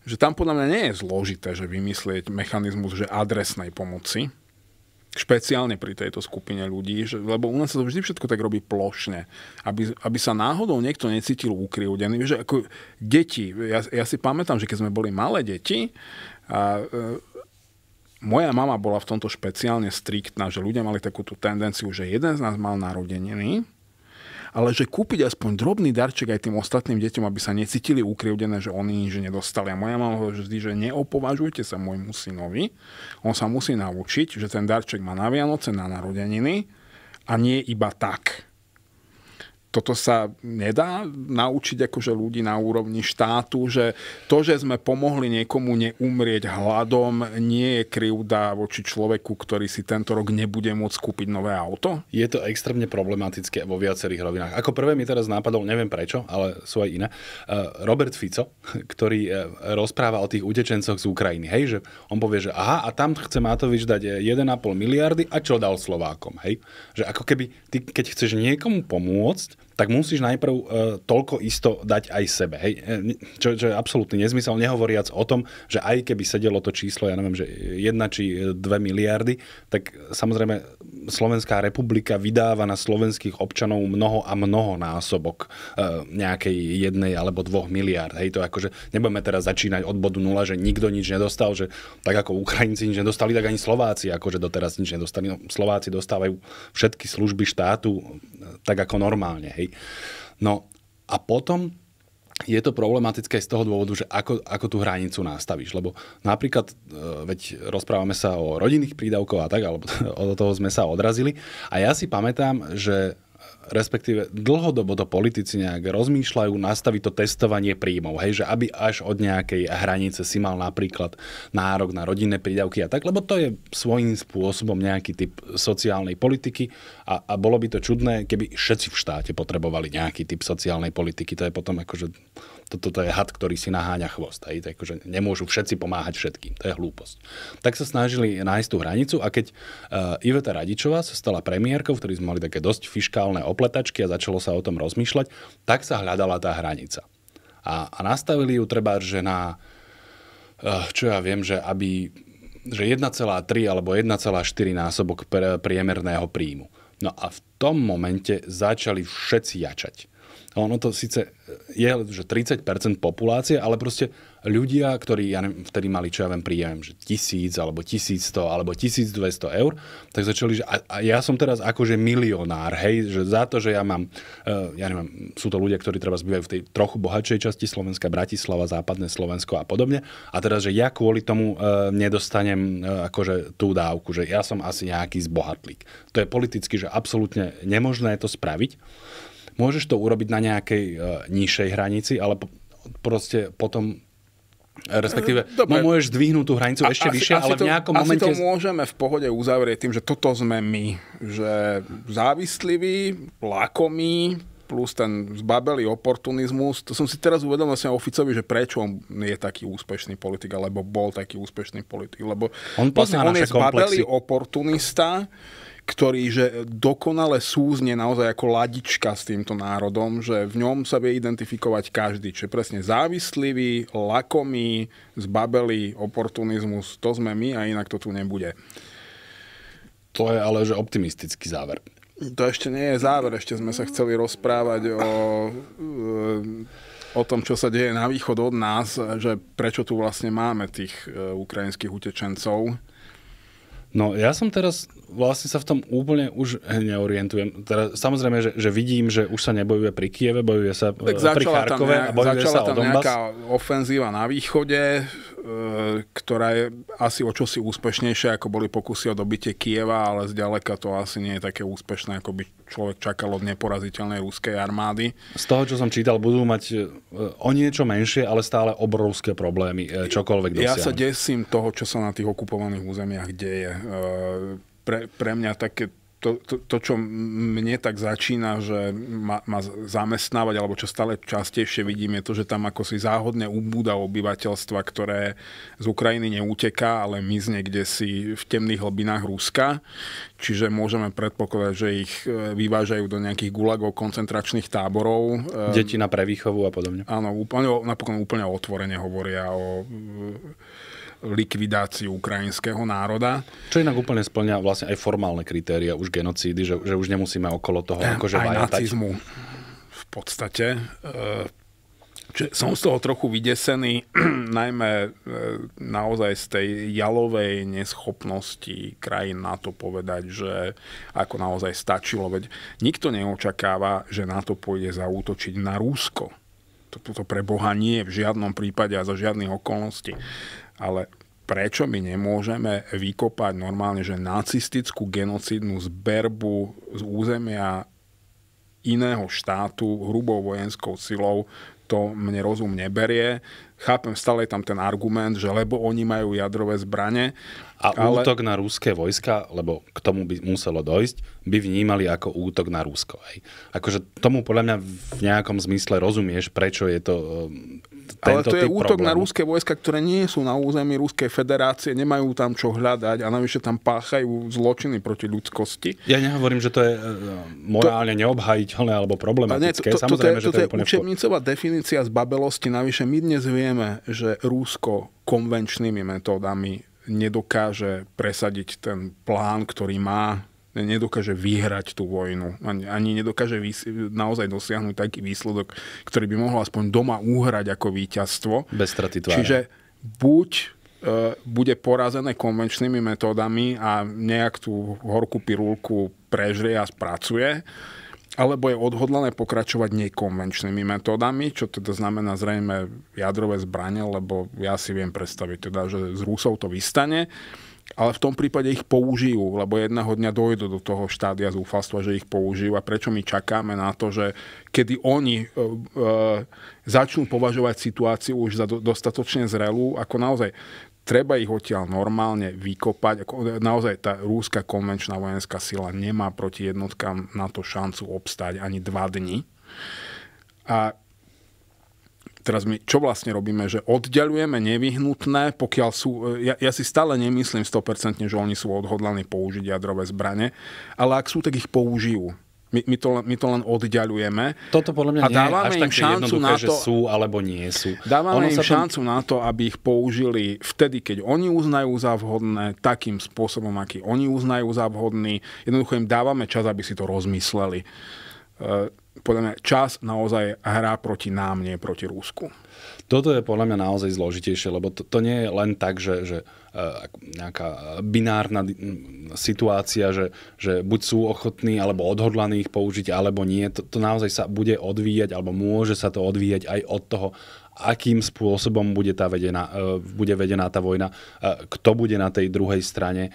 že tam podľa mňa nie je zložité, že vymyslieť mechanizmus že adresnej pomoci, Špeciálne pri tejto skupine ľudí, že, lebo u nás sa to vždy všetko tak robí plošne, aby, aby sa náhodou niekto necítil ukryvdený. Že ako deti, ja, ja si pamätám, že keď sme boli malé deti, a, e, moja mama bola v tomto špeciálne striktná, že ľudia mali takúto tendenciu, že jeden z nás mal narodeniny ale že kúpiť aspoň drobný darček aj tým ostatným deťom, aby sa necítili ukrivdené, že oni nič nedostali. A moja mama hovorí vždy, že neopovažujte sa môjmu synovi, on sa musí naučiť, že ten darček má na Vianoce, na narodeniny a nie iba tak toto sa nedá naučiť akože ľudí na úrovni štátu, že to, že sme pomohli niekomu neumrieť hladom, nie je krivda voči človeku, ktorý si tento rok nebude môcť kúpiť nové auto? Je to extrémne problematické vo viacerých rovinách. Ako prvé mi teraz nápadol, neviem prečo, ale sú aj iné, eh, Robert Fico, ktorý eh, rozpráva o tých utečencoch z Ukrajiny. Hej, že on povie, že aha, a tam chce Matovič dať 1,5 eh, miliardy a čo dal Slovákom. Hej, že ako keby ty, keď chceš niekomu pomôcť, tak musíš najprv e, toľko isto dať aj sebe. Hej? E, čo, čo je absolútny nezmysel, nehovoriac o tom, že aj keby sedelo to číslo, ja neviem, že jedna či dve miliardy, tak samozrejme Slovenská republika vydáva na slovenských občanov mnoho a mnoho násobok e, nejakej jednej alebo dvoch miliárd. Hej, to akože nebudeme teraz začínať od bodu nula, že nikto nič nedostal, že tak ako Ukrajinci nič nedostali, tak ani Slováci akože doteraz nič nedostali. No, Slováci dostávajú všetky služby štátu e, tak ako normálne. Hej. No a potom je to problematické z toho dôvodu, že ako, ako tú hranicu nastavíš. Lebo napríklad, e, veď rozprávame sa o rodinných prídavkoch a tak, alebo od toho sme sa odrazili. A ja si pamätám, že respektíve dlhodobo to politici nejak rozmýšľajú nastaviť to testovanie príjmov, hej, že aby až od nejakej hranice si mal napríklad nárok na rodinné prídavky a tak, lebo to je svojím spôsobom nejaký typ sociálnej politiky a, a bolo by to čudné, keby všetci v štáte potrebovali nejaký typ sociálnej politiky, to je potom akože toto to je had, ktorý si naháňa chvost. Hej. Takže nemôžu všetci pomáhať všetkým. To je hlúposť. Tak sa snažili nájsť tú hranicu a keď uh, Iveta Radičová sa stala premiérkou, ktorí sme mali také dosť fiškálne opletačky a začalo sa o tom rozmýšľať, tak sa hľadala tá hranica. A, a nastavili ju treba, že na uh, čo ja viem, že aby že 1,3 alebo 1,4 násobok pr- priemerného príjmu. No a v tom momente začali všetci jačať. No, ono to síce je, že 30% populácie, ale proste ľudia, ktorí ja neviem, vtedy mali, čo ja viem, príjem, že tisíc, alebo 1100, alebo 1200 eur, tak začali, že a, a ja som teraz akože milionár, hej, že za to, že ja mám, eh, ja neviem, sú to ľudia, ktorí treba zbývajú v tej trochu bohatšej časti Slovenska, Bratislava, Západné Slovensko a podobne, a teraz, že ja kvôli tomu uh, nedostanem uh, akože tú dávku, že ja som asi nejaký zbohatlík. To je politicky, že absolútne nemožné to spraviť. Môžeš to urobiť na nejakej uh, nižšej hranici, ale po, proste potom e, Respektíve, mm, Dobre. no môžeš zdvihnúť tú hranicu a, ešte asi, vyššie, asi ale to, v nejakom asi momente... to môžeme v pohode uzavrieť tým, že toto sme my. Že závislí, lakomí, plus ten zbabelý oportunizmus. To som si teraz uvedomil vlastne Oficovi, že prečo on je taký úspešný politik, alebo bol taký úspešný politik. Lebo on vlastne on je zbabelý oportunista, ktorý že dokonale súzne naozaj ako ladička s týmto národom, že v ňom sa vie identifikovať každý. Čiže presne závislivý, lakomý, zbabelý oportunizmus, to sme my a inak to tu nebude. To je ale že optimistický záver. To ešte nie je záver, ešte sme sa chceli rozprávať o, e, o tom, čo sa deje na východ od nás, že prečo tu vlastne máme tých e, ukrajinských utečencov. No ja som teraz vlastne sa v tom úplne už neorientujem. Teda, samozrejme, že, že vidím, že už sa nebojuje pri Kieve, bojuje sa no tak e, pri Charkove nejak, a bojuje sa o Donbass. nejaká ofenzíva na východe, e, ktorá je asi o čosi úspešnejšia, ako boli pokusy o dobitie Kieva, ale zďaleka to asi nie je také úspešné, ako by človek čakal od neporaziteľnej ruskej armády. Z toho, čo som čítal, budú mať e, o niečo menšie, ale stále obrovské problémy, čokoľvek dosiahnu. Ja sa desím toho, čo sa na tých okupovaných územiach deje pre, pre mňa také to, to, to, čo mne tak začína, že ma, ma zamestnávať, alebo čo stále častejšie vidím, je to, že tam ako si záhodne ubúda obyvateľstva, ktoré z Ukrajiny neuteká, ale z niekde si v temných hlbinách Ruska. Čiže môžeme predpokladať, že ich e, vyvážajú do nejakých gulagov, koncentračných táborov. E, Deti na prevýchovu a podobne. Áno, úplne, napokon úplne otvorene hovoria o likvidáciu ukrajinského národa. Čo inak úplne splňa vlastne aj formálne kritéria už genocídy, že, že už nemusíme okolo toho akože aj vajatať. nacizmu v podstate. E, čiže som z toho trochu vydesený, najmä e, naozaj z tej jalovej neschopnosti krajín na to povedať, že ako naozaj stačilo. Veď nikto neočakáva, že na to pôjde zaútočiť na Rúsko. Toto pre Boha nie v žiadnom prípade a za žiadnych okolností ale prečo my nemôžeme vykopať normálne, že nacistickú genocidnú zberbu z územia iného štátu hrubou vojenskou silou, to mne rozum neberie chápem, stále je tam ten argument, že lebo oni majú jadrové zbranie. A ale... útok na ruské vojska, lebo k tomu by muselo dojsť, by vnímali ako útok na Rusko. Hej. Akože tomu podľa mňa v nejakom zmysle rozumieš, prečo je to ehm, tento Ale to je útok problém. na rúské vojska, ktoré nie sú na území Ruskej federácie, nemajú tam čo hľadať a navyše tam páchajú zločiny proti ľudskosti. Ja nehovorím, že to je ehm, morálne to... neobhajiteľné alebo problematické. Nie, to, to, to, Samozrejme, to, to, že to je, to je úplne... učebnicová definícia z babelosti, navyše my dnes vieme, vieme, že Rúsko konvenčnými metódami nedokáže presadiť ten plán, ktorý má, nedokáže vyhrať tú vojnu. Ani, ani nedokáže vys- naozaj dosiahnuť taký výsledok, ktorý by mohol aspoň doma uhrať ako víťazstvo. Bez straty tváre. Čiže buď e, bude porazené konvenčnými metódami a nejak tú horkú pirulku prežrie a spracuje, alebo je odhodlané pokračovať nekonvenčnými metódami, čo teda znamená zrejme jadrové zbranie, lebo ja si viem predstaviť, teda, že z Rusov to vystane, ale v tom prípade ich použijú, lebo jedného dňa dojdu do toho štádia zúfalstva, že ich použijú a prečo my čakáme na to, že kedy oni e, e, začnú považovať situáciu už za do, dostatočne zrelú, ako naozaj treba ich odtiaľ normálne vykopať. Naozaj tá rúska konvenčná vojenská sila nemá proti jednotkám na to šancu obstáť ani dva dni. A teraz my čo vlastne robíme, že oddelujeme nevyhnutné, pokiaľ sú, e, ja, ja si stále nemyslím 100% že oni sú odhodlaní použiť jadrové zbranie, ale ak sú, tak ich použijú. My, my, to, my to len oddialujeme. Toto podľa mňa a dávame nie je až šancu na to, že sú alebo nie sú. Dávame ono im šancu tam... na to, aby ich použili vtedy, keď oni uznajú za vhodné, takým spôsobom, aký oni uznajú za vhodný. Jednoducho im dávame čas, aby si to rozmysleli. E, podľa mňa čas naozaj hrá proti nám, nie proti Rúsku. Toto je podľa mňa naozaj zložitejšie, lebo to, to nie je len tak, že, že e, nejaká binárna situácia, že, že buď sú ochotní alebo odhodlaní ich použiť, alebo nie. To, to naozaj sa bude odvíjať, alebo môže sa to odvíjať aj od toho, akým spôsobom bude, tá vedená, e, bude vedená tá vojna, e, kto bude na tej druhej strane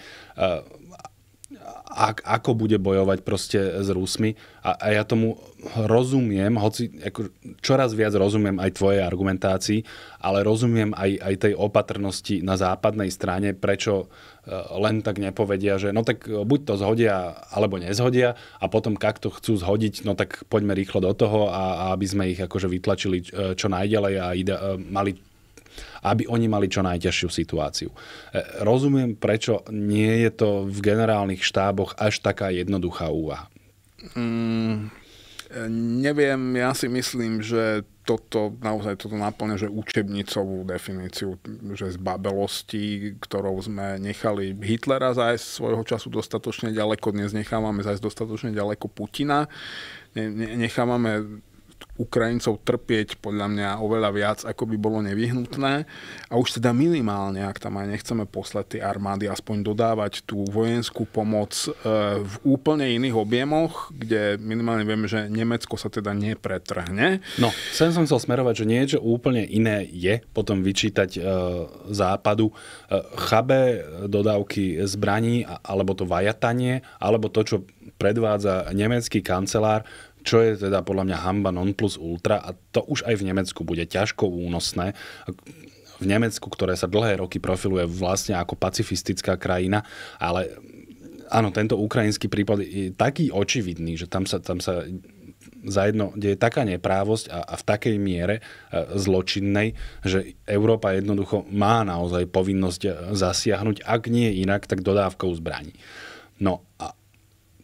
ak, ako bude bojovať proste s Rusmi. A, a ja tomu rozumiem, hoci ako, čoraz viac rozumiem aj tvojej argumentácii, ale rozumiem aj, aj tej opatrnosti na západnej strane, prečo e, len tak nepovedia, že no tak e, buď to zhodia, alebo nezhodia a potom kak to chcú zhodiť, no tak poďme rýchlo do toho a, a aby sme ich akože vytlačili e, čo najďalej a ide, mali aby oni mali čo najťažšiu situáciu. E, rozumiem, prečo nie je to v generálnych štáboch až taká jednoduchá úvaha. Mm, e, neviem, ja si myslím, že toto naozaj toto naplňa, že učebnicovú definíciu, že z babelosti, ktorou sme nechali Hitlera zájsť svojho času dostatočne ďaleko, dnes nechávame zájsť dostatočne ďaleko Putina, nechávame Ukrajincov trpieť podľa mňa oveľa viac, ako by bolo nevyhnutné. A už teda minimálne, ak tam aj nechceme poslať tie armády, aspoň dodávať tú vojenskú pomoc e, v úplne iných objemoch, kde minimálne vieme, že Nemecko sa teda nepretrhne. No, sem som chcel smerovať, že niečo úplne iné je potom vyčítať e, západu e, chabé dodávky zbraní, alebo to vajatanie, alebo to, čo predvádza nemecký kancelár, čo je teda podľa mňa hamba non plus ultra a to už aj v Nemecku bude ťažko únosné. V Nemecku, ktoré sa dlhé roky profiluje vlastne ako pacifistická krajina, ale áno, tento ukrajinský prípad je taký očividný, že tam sa, tam sa zajedno deje taká neprávosť a, a v takej miere e, zločinnej, že Európa jednoducho má naozaj povinnosť zasiahnuť, ak nie inak, tak dodávkou zbraní. No a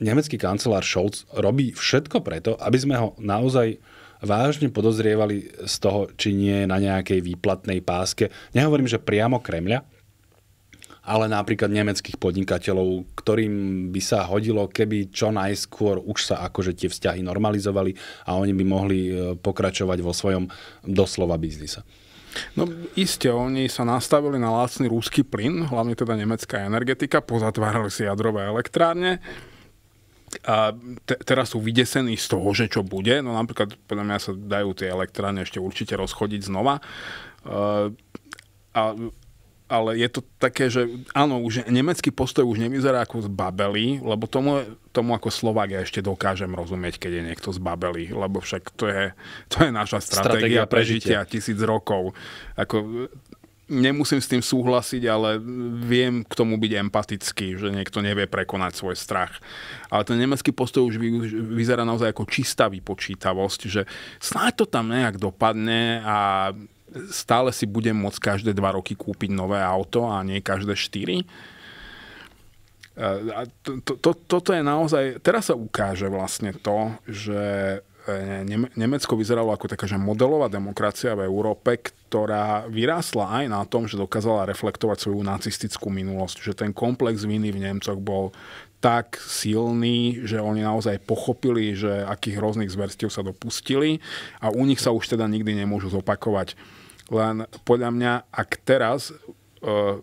nemecký kancelár Scholz robí všetko preto, aby sme ho naozaj vážne podozrievali z toho, či nie je na nejakej výplatnej páske. Nehovorím, že priamo Kremľa, ale napríklad nemeckých podnikateľov, ktorým by sa hodilo, keby čo najskôr už sa akože tie vzťahy normalizovali a oni by mohli e, pokračovať vo svojom doslova biznise. No iste, oni sa nastavili na lacný rúský plyn, hlavne teda nemecká energetika, pozatvárali si jadrové elektrárne a te, teraz sú vydesení z toho, že čo bude. No napríklad, podľa mňa sa dajú tie elektrárne ešte určite rozchodiť znova. Uh, a, ale je to také, že áno, už nemecký postoj už nevyzerá ako z babely, lebo tomu, tomu ako Slovak ja ešte dokážem rozumieť, keď je niekto z babely, lebo však to je, to je naša stratégia, stratégia prežitia tisíc rokov. Ako, nemusím s tým súhlasiť, ale viem k tomu byť empatický, že niekto nevie prekonať svoj strach. Ale ten nemecký postoj už vyzerá naozaj ako čistá vypočítavosť, že snáď to tam nejak dopadne a stále si budem môcť každé dva roky kúpiť nové auto a nie každé štyri. E, a to, to, to, toto je naozaj, teraz sa ukáže vlastne to, že Nemecko vyzeralo ako taká, že modelová demokracia v Európe, ktorá vyrástla aj na tom, že dokázala reflektovať svoju nacistickú minulosť. Že ten komplex viny v Nemcoch bol tak silný, že oni naozaj pochopili, že akých hrozných zverstiev sa dopustili a u nich sa už teda nikdy nemôžu zopakovať. Len podľa mňa, ak teraz e,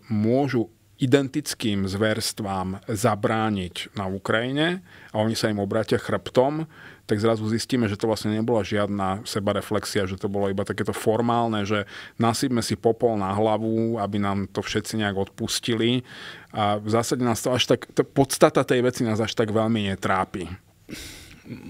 môžu identickým zverstvám zabrániť na Ukrajine a oni sa im obratia chrbtom, tak zrazu zistíme, že to vlastne nebola žiadna sebareflexia, že to bolo iba takéto formálne, že nasypme si popol na hlavu, aby nám to všetci nejak odpustili. A v zásade nás to až tak, to podstata tej veci nás až tak veľmi netrápi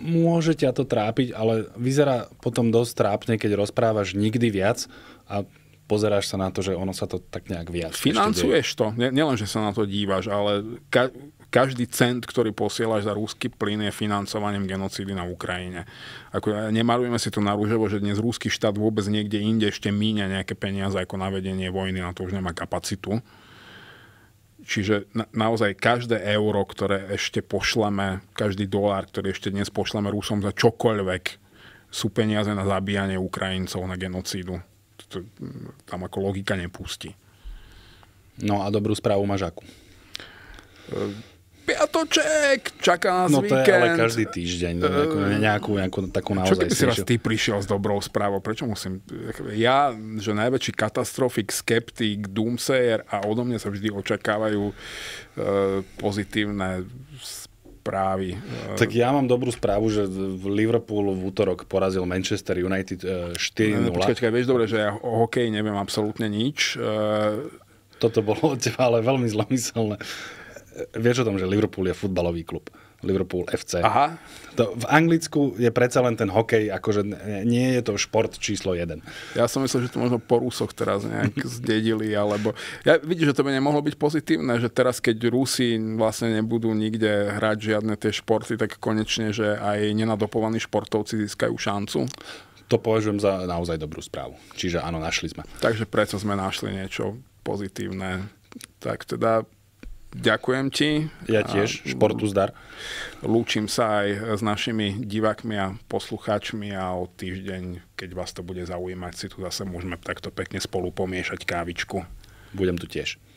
môže ťa to trápiť, ale vyzerá potom dosť trápne, keď rozprávaš nikdy viac a pozeráš sa na to, že ono sa to tak nejak viac. Financuješ to. Nielen, že sa na to dívaš, ale ka- každý cent, ktorý posielaš za rúsky plyn je financovaním genocídy na Ukrajine. Ako, e, nemalujeme si to na rúžovo, že dnes rúsky štát vôbec niekde inde ešte míňa nejaké peniaze ako na vedenie vojny, na to už nemá kapacitu. Čiže na, naozaj každé euro, ktoré ešte pošleme, každý dolár, ktorý ešte dnes pošleme Rusom za čokoľvek, sú peniaze na zabíjanie Ukrajincov, na genocídu. To, tam ako logika nepustí. No a dobrú správu máš akú? piatoček, čaká nás no, to víkend. je ale každý týždeň, uh, eh, nejakú, nejakú, nejakú takú naozaj. Čo keby si raz ty prišiel s dobrou správou? Prečo musím? Ja, že najväčší katastrofik, skeptik, doomsayer a odo mňa sa vždy očakávajú uh, pozitívne správy. Eh, tak ja mám dobrú správu, že v Liverpool v útorok porazil Manchester United 4-0. No, Počkaj, počkaj, vieš dobre, že ja o hokeji neviem absolútne nič. Toto bolo od teba ale veľmi zlomyselné vieš o tom, že Liverpool je futbalový klub. Liverpool FC. Aha. To v Anglicku je predsa len ten hokej, akože nie je to šport číslo jeden. Ja som myslel, že to možno po Rusoch teraz nejak zdedili, alebo... Ja vidím, že to by nemohlo byť pozitívne, že teraz keď Rusi vlastne nebudú nikde hrať žiadne tie športy, tak konečne, že aj nenadopovaní športovci získajú šancu to považujem za naozaj dobrú správu. Čiže áno, našli sme. Takže prečo sme našli niečo pozitívne. Tak teda Ďakujem ti. Ja tiež, športu zdar. Lúčim sa aj s našimi divákmi a poslucháčmi a o týždeň, keď vás to bude zaujímať, si tu zase môžeme takto pekne spolu pomiešať kávičku. Budem tu tiež.